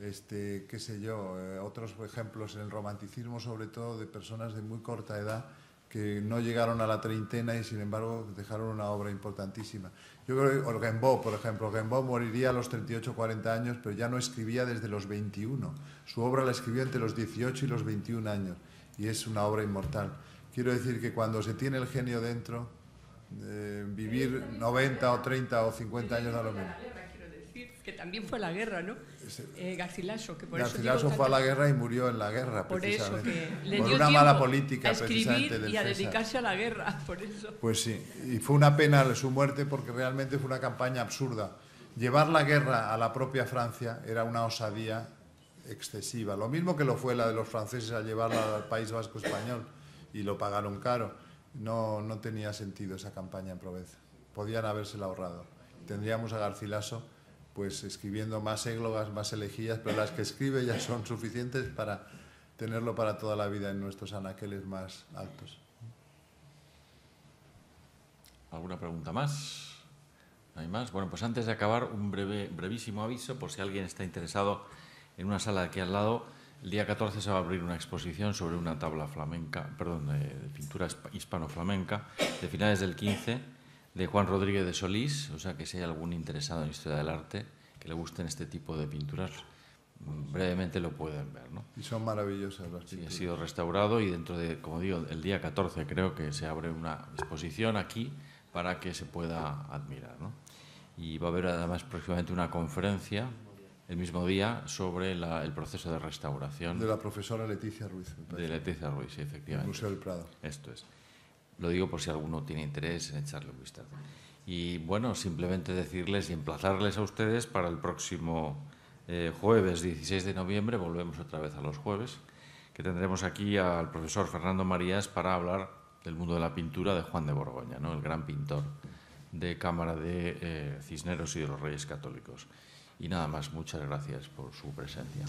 S2: Este, qué sé yo, eh, otros ejemplos en el romanticismo, sobre todo de personas de muy corta edad que no llegaron a la treintena y sin embargo dejaron una obra importantísima. Yo creo que Rimbaud, por ejemplo, Rimbaud moriría a los 38 o 40 años, pero ya no escribía desde los 21. Su obra la escribió entre los 18 y los 21 años y es una obra inmortal. Quiero decir que cuando se tiene el genio dentro, eh, vivir 90 o 30 o 50 años a lo menos que también fue la guerra, ¿no? Eh, Garcilaso, que por Garcilaso eso fue a la guerra y murió en la guerra, por Eso que por una mala política, precisamente. y a dedicarse a la guerra, <laughs> por eso. Pues sí, y fue una pena su muerte porque realmente fue una campaña absurda. Llevar la guerra a la propia Francia era una osadía excesiva. Lo mismo que lo fue la de los franceses a llevarla al País Vasco español y lo pagaron caro. No, no tenía sentido esa campaña en Provenza. Podían habérsela ahorrado. Tendríamos a Garcilaso pues escribiendo más églogas, más elegías, pero las que escribe ya son suficientes para tenerlo para toda la vida en nuestros anaqueles más altos.
S1: ¿Alguna pregunta más? ¿No hay más? Bueno, pues antes de acabar, un breve, brevísimo aviso por si alguien está interesado en una sala de aquí al lado. El día 14 se va a abrir una exposición sobre una tabla flamenca, perdón, de, pintura hispano-flamenca, de finales del 15 de Juan Rodríguez de Solís, o sea que si hay algún interesado en historia del arte que le gusten este tipo de pinturas, brevemente lo pueden ver.
S2: ¿no? Y son maravillosas las pinturas. Sí, ha sido
S1: restaurado y dentro de, como digo, el día 14 creo que se abre una exposición aquí para que se pueda admirar. Y va a haber además próximamente una conferencia el mismo día sobre el proceso de restauración. De la
S2: profesora Leticia Ruiz. De Leticia Ruiz, efectivamente. Museo del Prado.
S1: Esto es. Lo digo por si alguno tiene interés en echarle un vistazo. Y bueno, simplemente decirles y emplazarles a ustedes para el próximo eh, jueves 16 de noviembre, volvemos otra vez a los jueves, que tendremos aquí al profesor Fernando Marías para hablar del mundo de la pintura de Juan de Borgoña, ¿no? el gran pintor de Cámara de eh, Cisneros y de los Reyes Católicos. Y nada más, muchas gracias por su presencia.